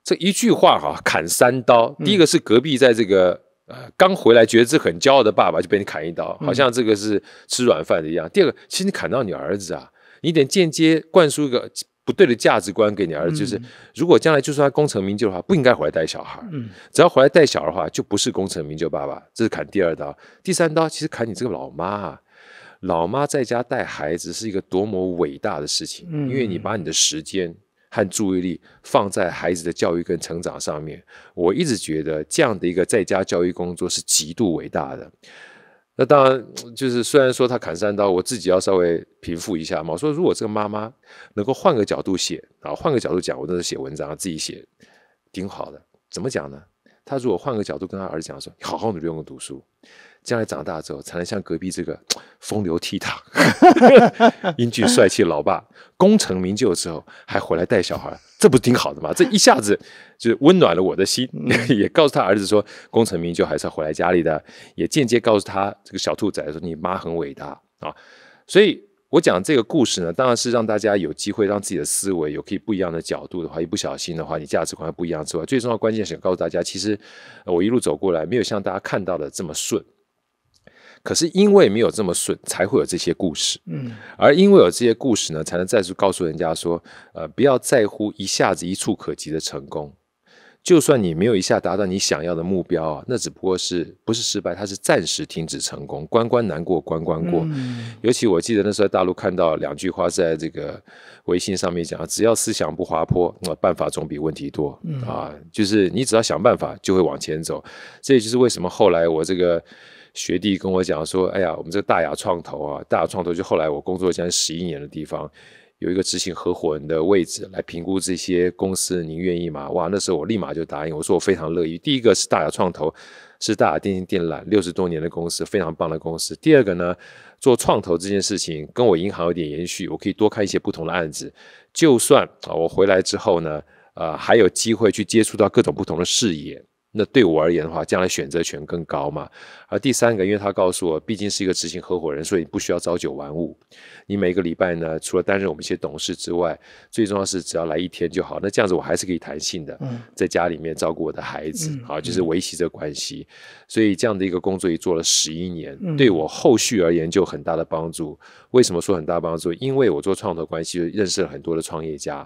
这一句话哈，砍三刀。第一个是隔壁在这个呃刚回来觉得这很骄傲的爸爸就被你砍一刀，好像这个是吃软饭的一样。第二个，其实砍到你儿子啊，你得间接灌输一个不对的价值观给你儿子，就是如果将来就算他功成名就的话，不应该回来带小孩。嗯，只要回来带小孩的话，就不是功成名就爸爸。这是砍第二刀。第三刀其实砍你这个老妈，老妈在家带孩子是一个多么伟大的事情，因为你把你的时间。和注意力放在孩子的教育跟成长上面，我一直觉得这样的一个在家教育工作是极度伟大的。那当然，就是虽然说他砍三刀，我自己要稍微平复一下嘛。我说，如果这个妈妈能够换个角度写啊，换个角度讲，我那是写文章，自己写挺好的。怎么讲呢？他如果换个角度跟他儿子讲说，好好努力用读书。将来长大之后，才能像隔壁这个 风流倜傥、英俊帅气的老爸，功成名就的时候还回来带小孩，这不挺好的吗？这一下子就温暖了我的心，也告诉他儿子说，功成名就还是要回来家里的，也间接告诉他这个小兔崽说，你妈很伟大啊。所以我讲这个故事呢，当然是让大家有机会让自己的思维有可以不一样的角度的话，一不小心的话，你价值观不一样之外，最重要关键是告诉大家，其实我一路走过来没有像大家看到的这么顺。可是因为没有这么顺，才会有这些故事。嗯，而因为有这些故事呢，才能再次告诉人家说，呃，不要在乎一下子一触可及的成功。就算你没有一下达到你想要的目标啊，那只不过是不是失败，它是暂时停止成功。关关难过关关过。嗯。尤其我记得那时候在大陆看到两句话，在这个微信上面讲，只要思想不滑坡，那办法总比问题多。嗯啊，就是你只要想办法，就会往前走。这也就是为什么后来我这个。学弟跟我讲说：“哎呀，我们这个大雅创投啊，大雅创投就后来我工作将近十一年的地方，有一个执行合伙人的位置来评估这些公司，您愿意吗？”哇，那时候我立马就答应，我说我非常乐意。第一个是大雅创投，是大雅电信电缆六十多年的公司，非常棒的公司。第二个呢，做创投这件事情跟我银行有点延续，我可以多看一些不同的案子，就算啊我回来之后呢，啊还有机会去接触到各种不同的视野。那对我而言的话，将来选择权更高嘛。而第三个，因为他告诉我，毕竟是一个执行合伙人，所以不需要朝九晚五。你每个礼拜呢，除了担任我们一些董事之外，最重要是只要来一天就好。那这样子我还是可以弹性的在家里面照顾我的孩子，好，就是维系这个关系。所以这样的一个工作也做了十一年，对我后续而言就很大的帮助。为什么说很大帮助？因为我做创投关系，认识了很多的创业家，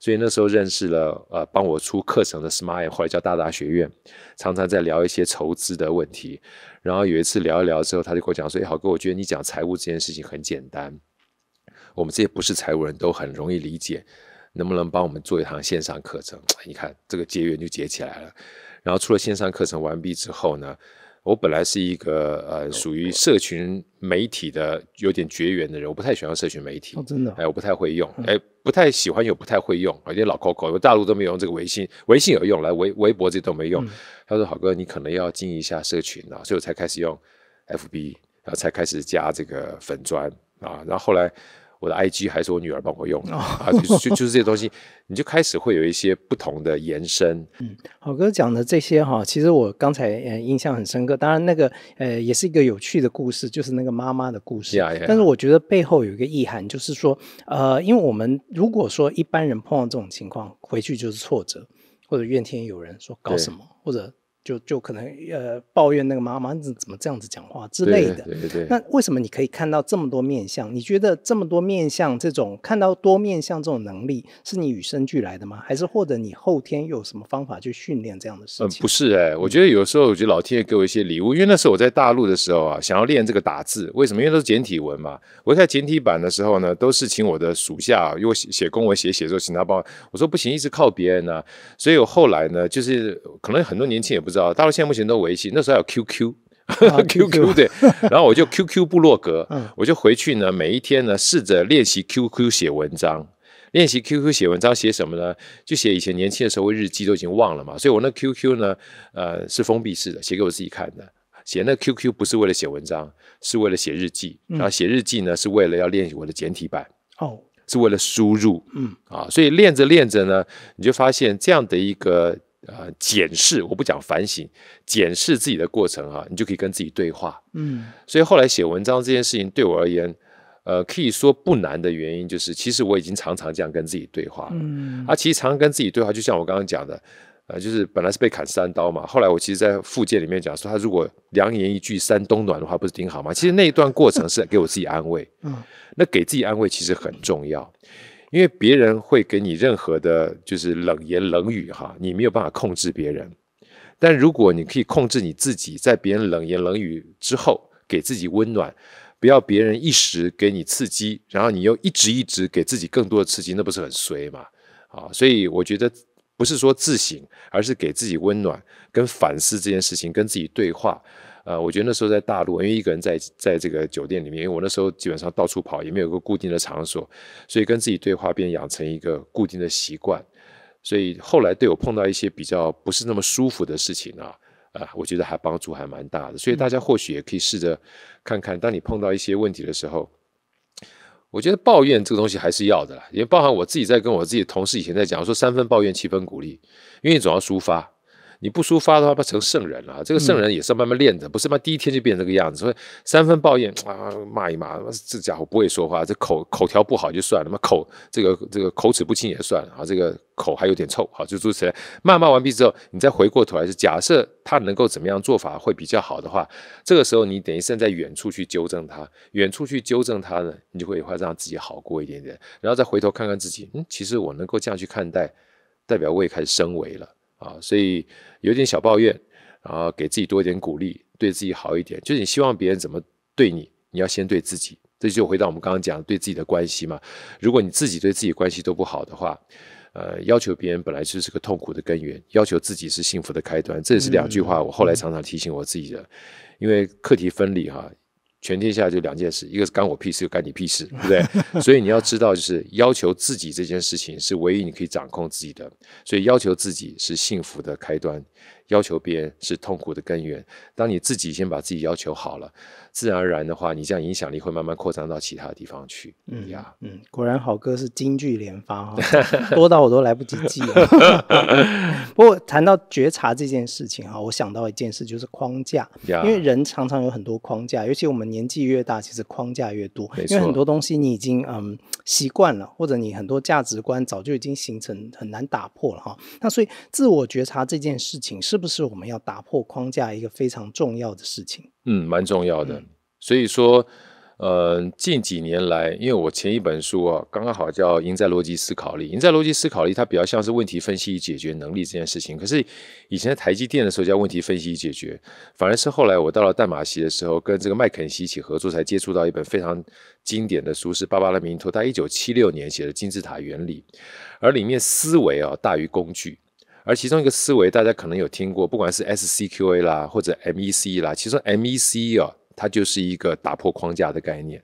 所以那时候认识了呃，帮我出课程的 Smile，后来叫大大学院，常常在聊一些筹资的问题。然后有一次聊一聊之后，他就跟我讲说：“哎，好哥，我觉得你讲财务这件事情很简单。”我们这些不是财务人都很容易理解，能不能帮我们做一堂线上课程？你看这个结缘就结起来了。然后除了线上课程完毕之后呢，我本来是一个呃属于社群媒体的有点绝缘的人，我不太喜欢社群媒体，真的哎，我不太会用，哎，不太喜欢又不太会用，而且老抠抠，我大陆都没有用这个微信，微信有用来微微博这都没用。他说：“好哥，你可能要进一下社群啊，所以我才开始用 FB，然后才开始加这个粉砖啊，然后后来。我的 I G 还是我女儿帮我用的啊，就就是这些东西，你就开始会有一些不同的延伸。嗯，好哥讲的这些哈，其实我刚才嗯印象很深刻。当然那个呃也是一个有趣的故事，就是那个妈妈的故事。但是我觉得背后有一个意涵，就是说呃，因为我们如果说一般人碰到这种情况，回去就是挫折，或者怨天尤人，说搞什么，或者。就就可能呃抱怨那个妈妈怎怎么这样子讲话之类的。对对那为什么你可以看到这么多面相？你觉得这么多面相这种看到多面相这种能力是你与生俱来的吗？还是或者你后天有什么方法去训练这样的事情？不是哎，我觉得有时候我觉得老天爷给我一些礼物。因为那时候我在大陆的时候啊，想要练这个打字，为什么？因为都是简体文嘛。我在简体版的时候呢，都是请我的属下，为我写写公文写写的时候，请他帮我。我说不行，一直靠别人啊。所以我后来呢，就是可能很多年轻也不知道。到大陆现在目前都微信，那时候还有 QQ，QQ 对，然后我就 QQ 部落格，我就回去呢，每一天呢，试着练习 QQ 写文章，练习 QQ 写文章，写什么呢？就写以前年轻的时候日记都已经忘了嘛，所以我那 QQ 呢，呃，是封闭式的，写给我自己看的。写那 QQ 不是为了写文章，是为了写日记。后写日记呢，是为了要练我的简体版，哦，是为了输入，嗯，啊，所以练着练着呢，你就发现这样的一个。呃，检视我不讲反省，检视自己的过程啊，你就可以跟自己对话。嗯，所以后来写文章这件事情对我而言，呃，可以说不难的原因就是，其实我已经常常这样跟自己对话。嗯，啊，其实常常跟自己对话，就像我刚刚讲的，呃，就是本来是被砍三刀嘛，后来我其实，在附件里面讲说，他如果良言一句三冬暖的话，不是挺好吗？其实那一段过程是给我自己安慰。嗯，那给自己安慰其实很重要。因为别人会给你任何的，就是冷言冷语哈，你没有办法控制别人。但如果你可以控制你自己，在别人冷言冷语之后，给自己温暖，不要别人一时给你刺激，然后你又一直一直给自己更多的刺激，那不是很衰吗？啊，所以我觉得不是说自省，而是给自己温暖，跟反思这件事情，跟自己对话。呃，我觉得那时候在大陆，因为一个人在在这个酒店里面，因为我那时候基本上到处跑，也没有一个固定的场所，所以跟自己对话，便养成一个固定的习惯。所以后来对我碰到一些比较不是那么舒服的事情啊，啊，我觉得还帮助还蛮大的。所以大家或许也可以试着看看，当你碰到一些问题的时候，我觉得抱怨这个东西还是要的也包含我自己在跟我自己的同事以前在讲说，三分抱怨，七分鼓励，因为你总要抒发。你不抒发的话，不成圣人了。这个圣人也是慢慢练的，不是嘛？第一天就变成这个样子，所以三分抱怨啊，骂一骂，这家伙不会说话，这口口条不好就算了嘛，口这个这个口齿不清也算了啊，这个口还有点臭，好就如此。骂骂完毕之后，你再回过头来，是假设他能够怎么样做法会比较好的话，这个时候你等于是在远处去纠正他，远处去纠正他呢，你就会会让自己好过一点点，然后再回头看看自己，嗯，其实我能够这样去看待，代表我也开始升维了。啊，所以有点小抱怨，然后给自己多一点鼓励，对自己好一点。就是你希望别人怎么对你，你要先对自己。这就回到我们刚刚讲对自己的关系嘛。如果你自己对自己关系都不好的话，呃，要求别人本来就是个痛苦的根源，要求自己是幸福的开端。这也是两句话，我后来常常提醒我自己的，因为课题分离哈。全天下就两件事，一个是干我屁事，又干你屁事，对不对？所以你要知道，就是要求自己这件事情是唯一你可以掌控自己的，所以要求自己是幸福的开端。要求别人是痛苦的根源。当你自己先把自己要求好了，自然而然的话，你这样影响力会慢慢扩张到其他地方去。嗯，呀，嗯，果然好歌是金句连发，哈、多到我都来不及记。不过谈到觉察这件事情哈，我想到一件事，就是框架。因为人常常有很多框架，尤其我们年纪越大，其实框架越多，因为很多东西你已经嗯习惯了，或者你很多价值观早就已经形成，很难打破了哈。那所以自我觉察这件事情是。是不是我们要打破框架一个非常重要的事情？嗯，蛮重要的。所以说，呃，近几年来，因为我前一本书啊，刚刚好叫《赢在逻辑思考力》，赢在逻辑思考力，它比较像是问题分析与解决能力这件事情。可是以前在台积电的时候叫问题分析与解决，反而是后来我到了淡马锡的时候，跟这个麦肯锡一起合作，才接触到一本非常经典的书，是巴巴拉明托他一九七六年写的《金字塔原理》，而里面思维啊大于工具。而其中一个思维，大家可能有听过，不管是 SCQA 啦，或者 MEC 啦，其中 MEC 哦，它就是一个打破框架的概念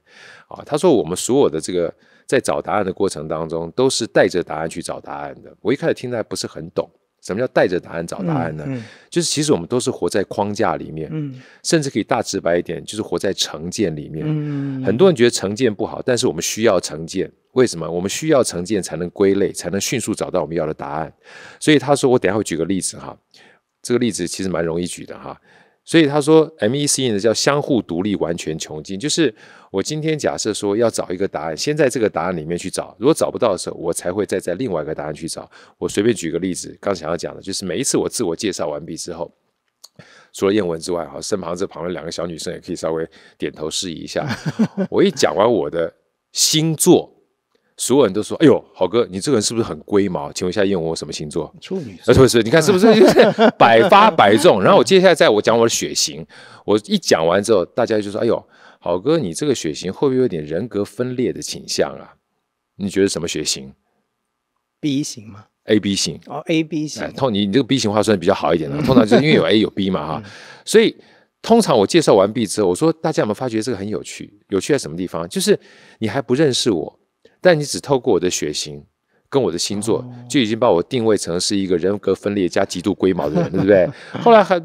啊。他说，我们所有的这个在找答案的过程当中，都是带着答案去找答案的。我一开始听的还不是很懂，什么叫带着答案找答案呢？就是其实我们都是活在框架里面，甚至可以大直白一点，就是活在成见里面。很多人觉得成见不好，但是我们需要成见。为什么我们需要成见才能归类，才能迅速找到我们要的答案？所以他说：“我等下会举个例子哈，这个例子其实蛮容易举的哈。”所以他说：“M e C 呢叫相互独立完全穷尽，就是我今天假设说要找一个答案，先在这个答案里面去找，如果找不到的时候，我才会再在另外一个答案去找。”我随便举个例子，刚想要讲的就是每一次我自我介绍完毕之后，除了燕文之外，哈，身旁这旁边两个小女生也可以稍微点头示意一下。我一讲完我的星座。所有人都说：“哎呦，豪哥，你这个人是不是很龟毛？请问一下，燕文，我什么星座？处女。是不是？你看，是不是 就是百发百中？然后我接下来在我讲我的血型，我一讲完之后，大家就说：‘哎呦，豪哥，你这个血型会不会有点人格分裂的倾向啊？’你觉得什么血型？B 型吗？A B 型。哦，A B 型。哎，你，你这个 B 型话说的比较好一点的，通常就是因为有 A 有 B 嘛，哈。所以通常我介绍完毕之后，我说大家有没有发觉这个很有趣？有趣在什么地方？就是你还不认识我。”但你只透过我的血型跟我的星座，就已经把我定位成是一个人格分裂加极度龟毛的人，对不对？后来还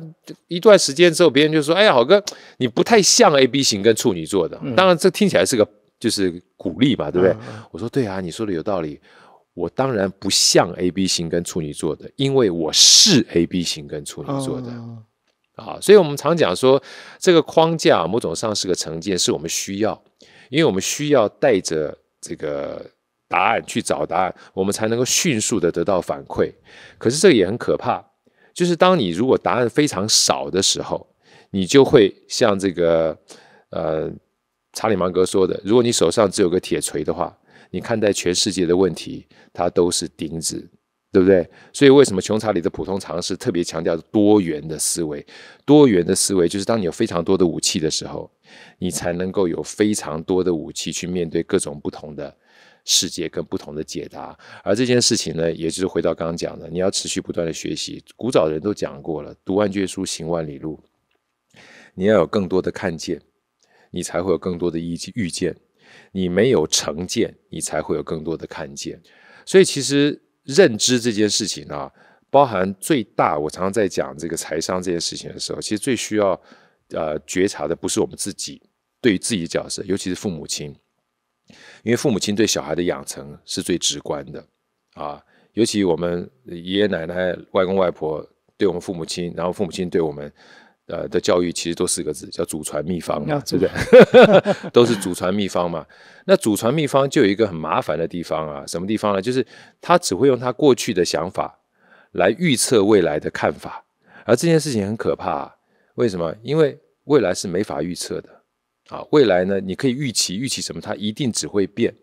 一段时间之后，别人就说：“哎呀，好哥，你不太像 A B 型跟处女座的。”当然，这听起来是个就是鼓励嘛，对不对？我说：“对啊，你说的有道理。我当然不像 A B 型跟处女座的，因为我是 A B 型跟处女座的啊。所以，我们常讲说，这个框架某种上是个成见，是我们需要，因为我们需要带着。”这个答案去找答案，我们才能够迅速的得到反馈。可是这也很可怕，就是当你如果答案非常少的时候，你就会像这个呃查理芒格说的，如果你手上只有个铁锤的话，你看待全世界的问题，它都是钉子。对不对？所以为什么穷查理的普通常识特别强调多元的思维？多元的思维就是当你有非常多的武器的时候，你才能够有非常多的武器去面对各种不同的世界跟不同的解答。而这件事情呢，也就是回到刚刚讲的，你要持续不断的学习。古早人都讲过了，读万卷书，行万里路。你要有更多的看见，你才会有更多的意见预见。你没有成见，你才会有更多的看见。所以其实。认知这件事情啊，包含最大。我常常在讲这个财商这件事情的时候，其实最需要呃觉察的不是我们自己对于自己的角色，尤其是父母亲，因为父母亲对小孩的养成是最直观的啊。尤其我们爷爷奶奶、外公外婆对我们父母亲，然后父母亲对我们。呃的教育其实都四个字，叫祖传秘方嘛，对不对？都是祖传秘方嘛。那祖传秘方就有一个很麻烦的地方啊，什么地方呢？就是他只会用他过去的想法来预测未来的看法，而这件事情很可怕。为什么？因为未来是没法预测的啊。未来呢，你可以预期预期什么？它一定只会变，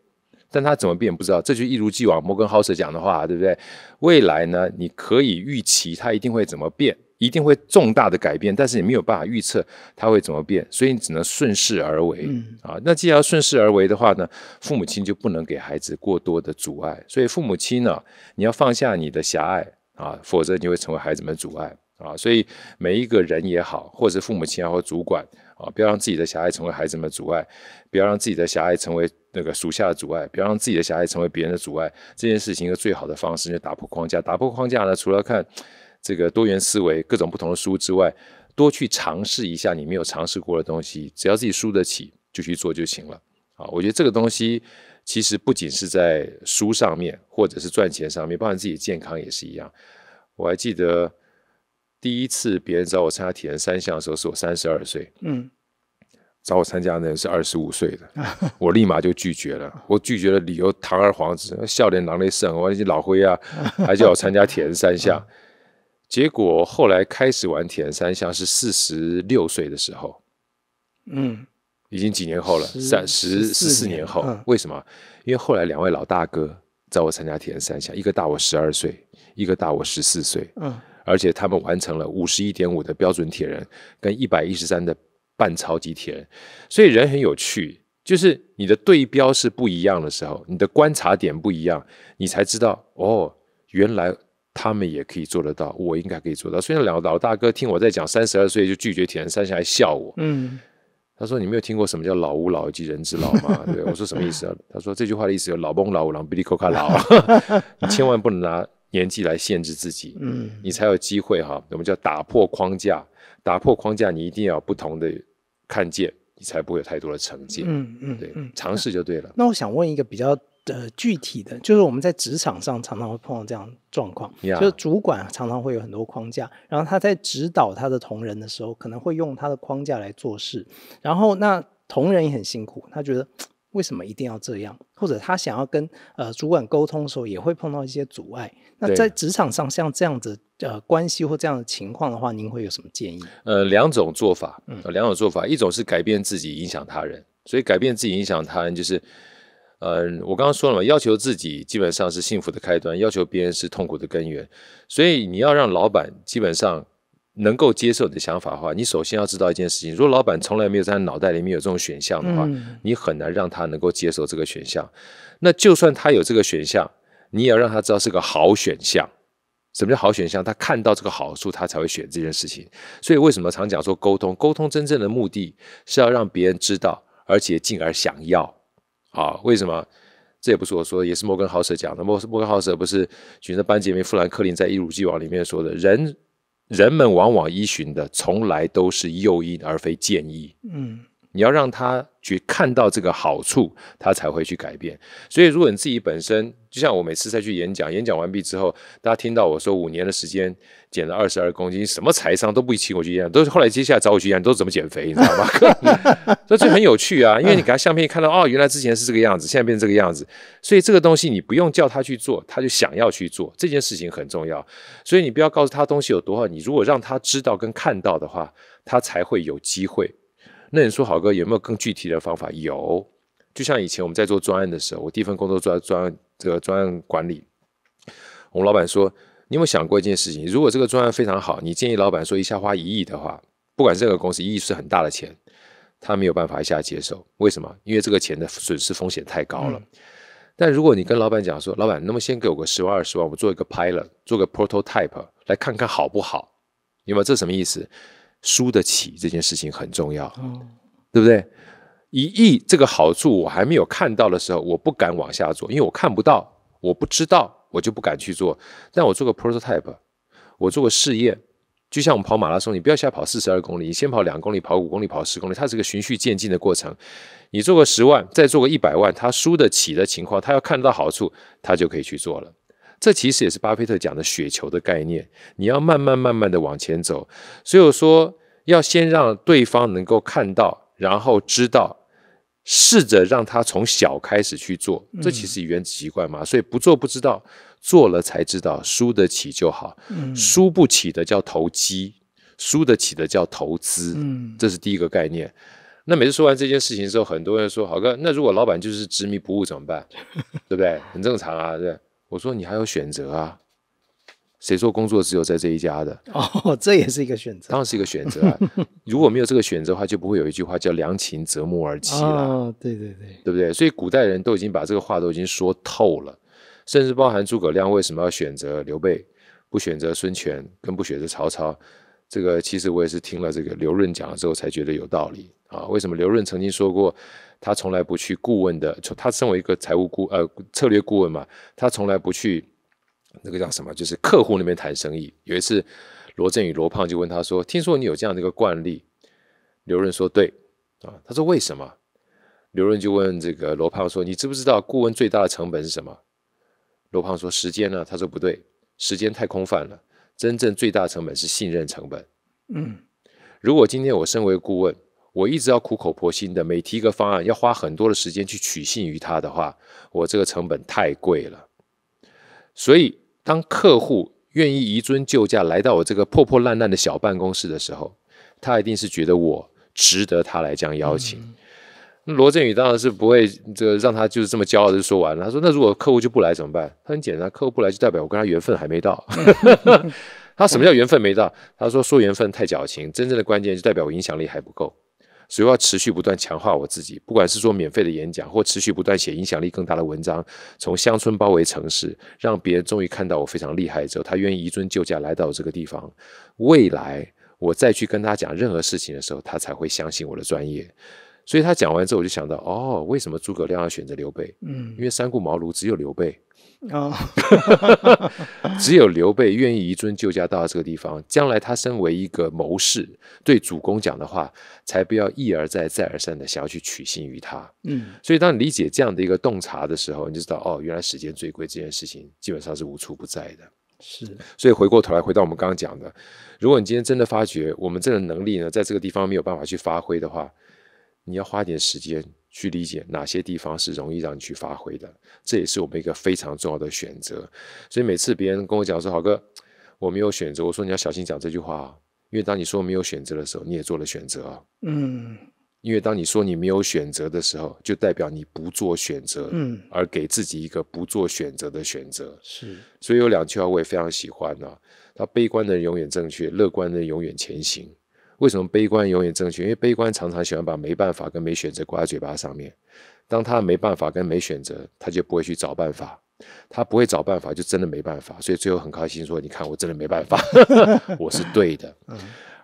但它怎么变不知道。这就一如既往，摩根豪斯讲的话，对不对？未来呢，你可以预期它一定会怎么变。一定会重大的改变，但是你没有办法预测它会怎么变，所以你只能顺势而为。嗯啊，那既然要顺势而为的话呢，父母亲就不能给孩子过多的阻碍。所以父母亲呢，你要放下你的狭隘啊，否则你会成为孩子们阻碍啊。所以每一个人也好，或者父母亲也好，主管啊，不要让自己的狭隘成为孩子们阻碍，不要让自己的狭隘成为那个属下的阻碍，不要让自己的狭隘成为别人的阻碍。这件事情一个最好的方式，就打破框架。打破框架呢，除了看。这个多元思维，各种不同的书之外，多去尝试一下你没有尝试过的东西，只要自己输得起，就去做就行了。啊，我觉得这个东西其实不仅是在书上面，或者是赚钱上面，包括你自己健康也是一样。我还记得第一次别人找我参加铁人三项的时候，是我三十二岁，嗯，找我参加的人是二十五岁的，我立马就拒绝了。我拒绝的理由堂而皇之，笑脸狼泪胜，我些老灰啊，还叫我参加铁人三项。结果后来开始玩铁人三项是四十六岁的时候，嗯，已经几年后了，三十四四年后。为什么？因为后来两位老大哥找我参加铁人三项，一个大我十二岁，一个大我十四岁，嗯，而且他们完成了五十一点五的标准铁人跟一百一十三的半超级铁人，所以人很有趣，就是你的对标是不一样的时候，你的观察点不一样，你才知道哦，原来。他们也可以做得到，我应该可以做到。所以那两个老大哥听我在讲，三十二岁就拒绝铁人三下还笑我。嗯，他说：“你没有听过什么叫老吾老以及人之老吗？” 对，我说什么意思啊？他说：“这句话的意思有老翁老五郎，比利扣卡老，千万不能拿年纪来限制自己。嗯，你才有机会哈。我们叫打破框架，打破框架，你一定要不同的看见，你才不会有太多的成见。嗯嗯，对，尝试就对了。那我想问一个比较……呃，具体的，就是我们在职场上常常会碰到这样状况，就是主管常常会有很多框架，然后他在指导他的同仁的时候，可能会用他的框架来做事，然后那同仁也很辛苦，他觉得为什么一定要这样？或者他想要跟呃主管沟通的时候，也会碰到一些阻碍。那在职场上像这样子呃关系或这样的情况的话，您会有什么建议？呃，两种做法，嗯，两种做法，一种是改变自己影响他人，所以改变自己影响他人就是。呃，我刚刚说了嘛，要求自己基本上是幸福的开端，要求别人是痛苦的根源。所以你要让老板基本上能够接受你的想法的话，你首先要知道一件事情：如果老板从来没有在脑袋里面有这种选项的话，你很难让他能够接受这个选项。那就算他有这个选项，你也要让他知道是个好选项。什么叫好选项？他看到这个好处，他才会选这件事情。所以为什么常讲说沟通？沟通真正的目的是要让别人知道，而且进而想要。啊，为什么？这也不是我说的，也是摩根豪舍讲的。摩摩根豪舍不是选择班杰明富兰克林在《一如既往》里面说的，人人们往往依循的从来都是诱因而非建议。嗯。你要让他去看到这个好处，他才会去改变。所以，如果你自己本身就像我每次再去演讲，演讲完毕之后，大家听到我说五年的时间减了二十二公斤，什么财商都不请我去演都是后来接下来找我去演都是怎么减肥，你知道吗？所以这很有趣啊，因为你给他相片，看到哦，原来之前是这个样子，现在变成这个样子。所以这个东西你不用叫他去做，他就想要去做。这件事情很重要，所以你不要告诉他东西有多少，你如果让他知道跟看到的话，他才会有机会。那你说，好哥有没有更具体的方法？有，就像以前我们在做专案的时候，我第一份工作专专这个专案管理，我们老板说，你有没有想过一件事情？如果这个专案非常好，你建议老板说一下花一亿的话，不管这个公司，一亿是很大的钱，他没有办法一下接受。为什么？因为这个钱的损失风险太高了。但如果你跟老板讲说，老板，那么先给我个十万二十万，我做一个 pilot，做个 prototype，来看看好不好？有没有？这什么意思？输得起这件事情很重要，对不对？一亿这个好处我还没有看到的时候，我不敢往下做，因为我看不到，我不知道，我就不敢去做。但我做个 prototype，我做个试验，就像我们跑马拉松，你不要瞎跑四十二公里，你先跑两公里，跑五公里，跑十公里，它是个循序渐进的过程。你做个十万，再做个一百万，他输得起的情况，他要看得到好处，他就可以去做了。这其实也是巴菲特讲的雪球的概念，你要慢慢慢慢的往前走，所以我说要先让对方能够看到，然后知道，试着让他从小开始去做，这其实原子习惯嘛。所以不做不知道，做了才知道，输得起就好。嗯，输不起的叫投机，输得起的叫投资。嗯，这是第一个概念。那每次说完这件事情之后，很多人说：“好哥，那如果老板就是执迷不悟怎么办？对不对？很正常啊，对。”我说你还有选择啊，谁说工作只有在这一家的？哦，这也是一个选择，当然是一个选择。啊。如果没有这个选择的话，就不会有一句话叫“良禽择木而栖”了。对对对，对不对？所以古代人都已经把这个话都已经说透了，甚至包含诸葛亮为什么要选择刘备，不选择孙权，更不选择曹操。这个其实我也是听了这个刘润讲了之后才觉得有道理啊。为什么刘润曾经说过，他从来不去顾问的，从他身为一个财务顾呃策略顾问嘛，他从来不去那个叫什么，就是客户那边谈生意。有一次，罗振宇、罗胖就问他说：“听说你有这样的一个惯例？”刘润说：“对啊。”他说：“为什么？”刘润就问这个罗胖说：“你知不知道顾问最大的成本是什么？”罗胖说：“时间呢？”他说：“不对，时间太空泛了。”真正最大成本是信任成本。嗯，如果今天我身为顾问，我一直要苦口婆心的每提一个方案，要花很多的时间去取信于他的话，我这个成本太贵了。所以，当客户愿意移尊就驾来到我这个破破烂烂的小办公室的时候，他一定是觉得我值得他来这样邀请。罗振宇当然是不会，这让他就是这么骄傲的说完。他说：“那如果客户就不来怎么办？”他很简单，客户不来就代表我跟他缘分还没到。他什么叫缘分没到？他说说缘分太矫情，真正的关键就代表我影响力还不够，所以要持续不断强化我自己。不管是做免费的演讲，或持续不断写影响力更大的文章，从乡村包围城市，让别人终于看到我非常厉害之后，他愿意移尊就驾来到这个地方。未来我再去跟他讲任何事情的时候，他才会相信我的专业。所以他讲完之后，我就想到哦，为什么诸葛亮要选择刘备？嗯，因为三顾茅庐只有刘备，哦，只有刘备愿意移尊就驾到这个地方。将来他身为一个谋士，对主公讲的话，才不要一而再、再而三的想要去取信于他。嗯，所以当你理解这样的一个洞察的时候，你就知道哦，原来时间最贵这件事情基本上是无处不在的。是，所以回过头来回到我们刚刚讲的，如果你今天真的发觉我们这个能力呢，在这个地方没有办法去发挥的话。你要花点时间去理解哪些地方是容易让你去发挥的，这也是我们一个非常重要的选择。所以每次别人跟我讲说：“好哥，我没有选择。”我说：“你要小心讲这句话啊，因为当你说没有选择的时候，你也做了选择啊。”嗯。因为当你说你没有选择的时候，就代表你不做选择，嗯，而给自己一个不做选择的选择。是。所以有两句话我也非常喜欢呢，他悲观的人永远正确，乐观的人永远前行。为什么悲观永远正确？因为悲观常常喜欢把没办法跟没选择挂在嘴巴上面。当他没办法跟没选择，他就不会去找办法，他不会找办法，就真的没办法。所以最后很开心说：“你看，我真的没办法，我是对的。”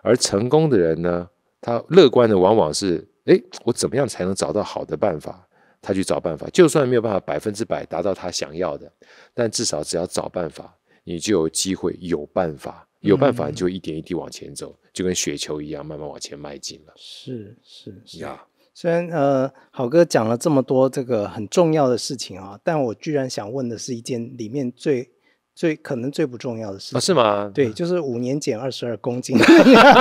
而成功的人呢，他乐观的往往是：“哎，我怎么样才能找到好的办法？”他去找办法，就算没有办法百分之百达到他想要的，但至少只要找办法，你就有机会，有办法，有办法你就一点一滴往前走。就跟雪球一样，慢慢往前迈进了。是是呀，虽然呃，好哥讲了这么多这个很重要的事情啊，但我居然想问的是一件里面最最可能最不重要的事情啊？是吗？对，就是五年减二十二公斤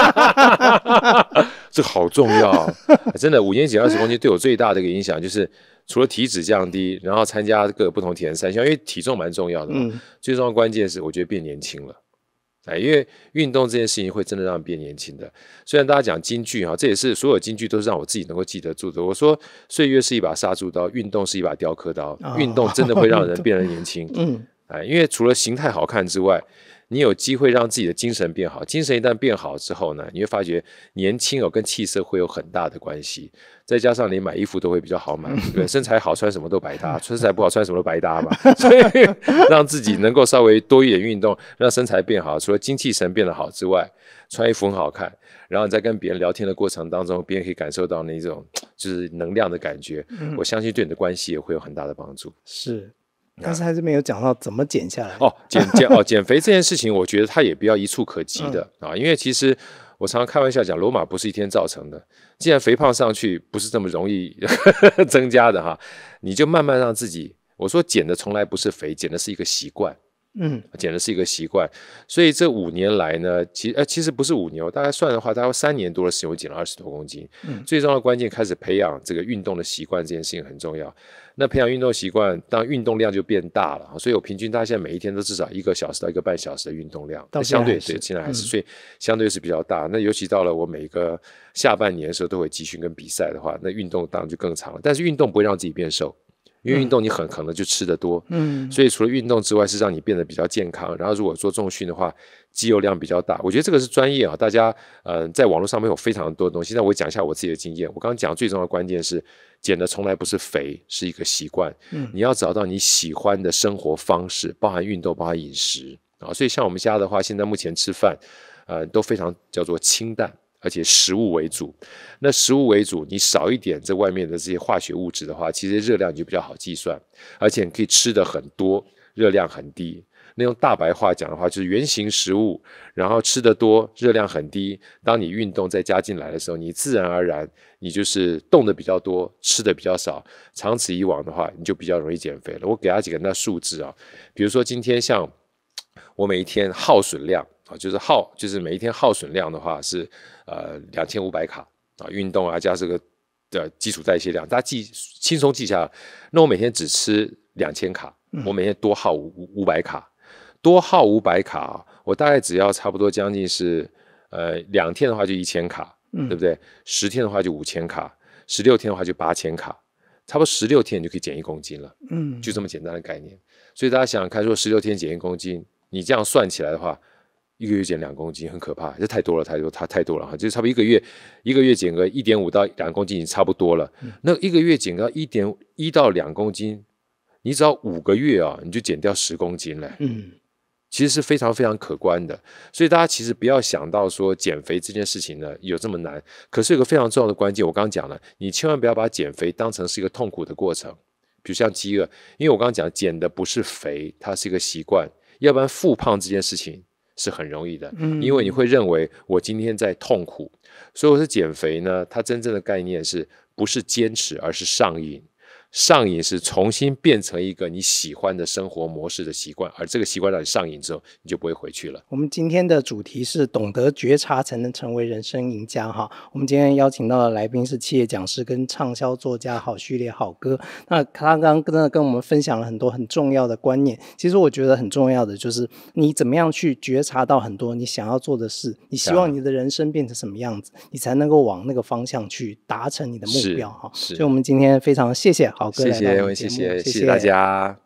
这好重要，真的，五年减二十公斤对我最大的一个影响就是，除了体脂降低，然后参加各个不同体能三项，因为体重蛮重要的嘛。最重要关键是，我觉得变年轻了。哎，因为运动这件事情会真的让人变年轻的。虽然大家讲京剧啊，这也是所有京剧都是让我自己能够记得住的。我说，岁月是一把杀猪刀，运动是一把雕刻刀。运动真的会让人变得年轻。嗯，哎，因为除了形态好看之外。你有机会让自己的精神变好，精神一旦变好之后呢，你会发觉年轻哦跟气色会有很大的关系。再加上你买衣服都会比较好买，对，身材好穿什么都百搭，身材不好穿什么都白搭嘛。所以 让自己能够稍微多一点运动，让身材变好，除了精气神变得好之外，穿衣服很好看。然后你在跟别人聊天的过程当中，别人可以感受到那种 就是能量的感觉。我相信对你的关系也会有很大的帮助。是。但是还是没有讲到怎么减下来哦，减减哦，减肥这件事情，我觉得它也不要一触可及的啊，因为其实我常常开玩笑讲，罗马不是一天造成的。既然肥胖上去不是这么容易 增加的哈，你就慢慢让自己。我说减的从来不是肥，减的是一个习惯。嗯，减的是一个习惯，所以这五年来呢，其实其实不是五年，大概算的话，大概三年多的时间，我减了二十多公斤。嗯，最重要的关键，开始培养这个运动的习惯，这件事情很重要。那培养运动习惯，当运动量就变大了所以我平均，他现在每一天都至少一个小时到一个半小时的运动量，相对对，现在还是，所以相对是比较大。那尤其到了我每个下半年的时候，都会集训跟比赛的话，那运动当然就更长了。但是运动不会让自己变瘦。因为运动你很可能就吃的多，嗯，所以除了运动之外，是让你变得比较健康。然后如果做重训的话，肌肉量比较大，我觉得这个是专业啊。大家，嗯，在网络上面有非常多的东西，那我讲一下我自己的经验。我刚刚讲最重要的关键是，减的从来不是肥，是一个习惯。嗯，你要找到你喜欢的生活方式，包含运动，包含饮食啊。所以像我们家的话，现在目前吃饭，呃，都非常叫做清淡。而且食物为主，那食物为主，你少一点这外面的这些化学物质的话，其实热量就比较好计算，而且你可以吃的很多，热量很低。那用大白话讲的话，就是圆形食物，然后吃的多，热量很低。当你运动再加进来的时候，你自然而然你就是动的比较多，吃的比较少。长此以往的话，你就比较容易减肥了。我给他几个那数字啊，比如说今天像我每一天耗损量。就是耗，就是每一天耗损量的话是呃两千五百卡啊，运动啊加这个的基础代谢量，大家记轻松记下。那我每天只吃两千卡，我每天多耗五五百卡，多耗五百卡，我大概只要差不多将近是呃两天的话就一千卡，对不对？十天的话就五千卡，十六天的话就八千卡，差不多十六天你就可以减一公斤了，嗯，就这么简单的概念。所以大家想想看，说十六天减一公斤，你这样算起来的话。一个月减两公斤很可怕，这太多了，太多，它太多了哈，就差不多一个月，一个月减个一点五到两公斤已经差不多了。那一个月减个一点一到两公斤，你只要五个月啊，你就减掉十公斤嘞。嗯，其实是非常非常可观的。所以大家其实不要想到说减肥这件事情呢有这么难，可是有个非常重要的关键，我刚刚讲了，你千万不要把减肥当成是一个痛苦的过程，比如像饥饿，因为我刚刚讲减的不是肥，它是一个习惯，要不然复胖这件事情。是很容易的，嗯，因为你会认为我今天在痛苦，所以我说减肥呢，它真正的概念是不是坚持，而是上瘾。上瘾是重新变成一个你喜欢的生活模式的习惯，而这个习惯让你上瘾之后，你就不会回去了。我们今天的主题是懂得觉察才能成为人生赢家哈。我们今天邀请到的来宾是企业讲师跟畅销作家好序列好哥，那他刚刚真的跟我们分享了很多很重要的观念。其实我觉得很重要的就是你怎么样去觉察到很多你想要做的事，你希望你的人生变成什么样子，你才能够往那个方向去达成你的目标哈。所以，我们今天非常谢谢。谢谢，谢谢，谢谢大家。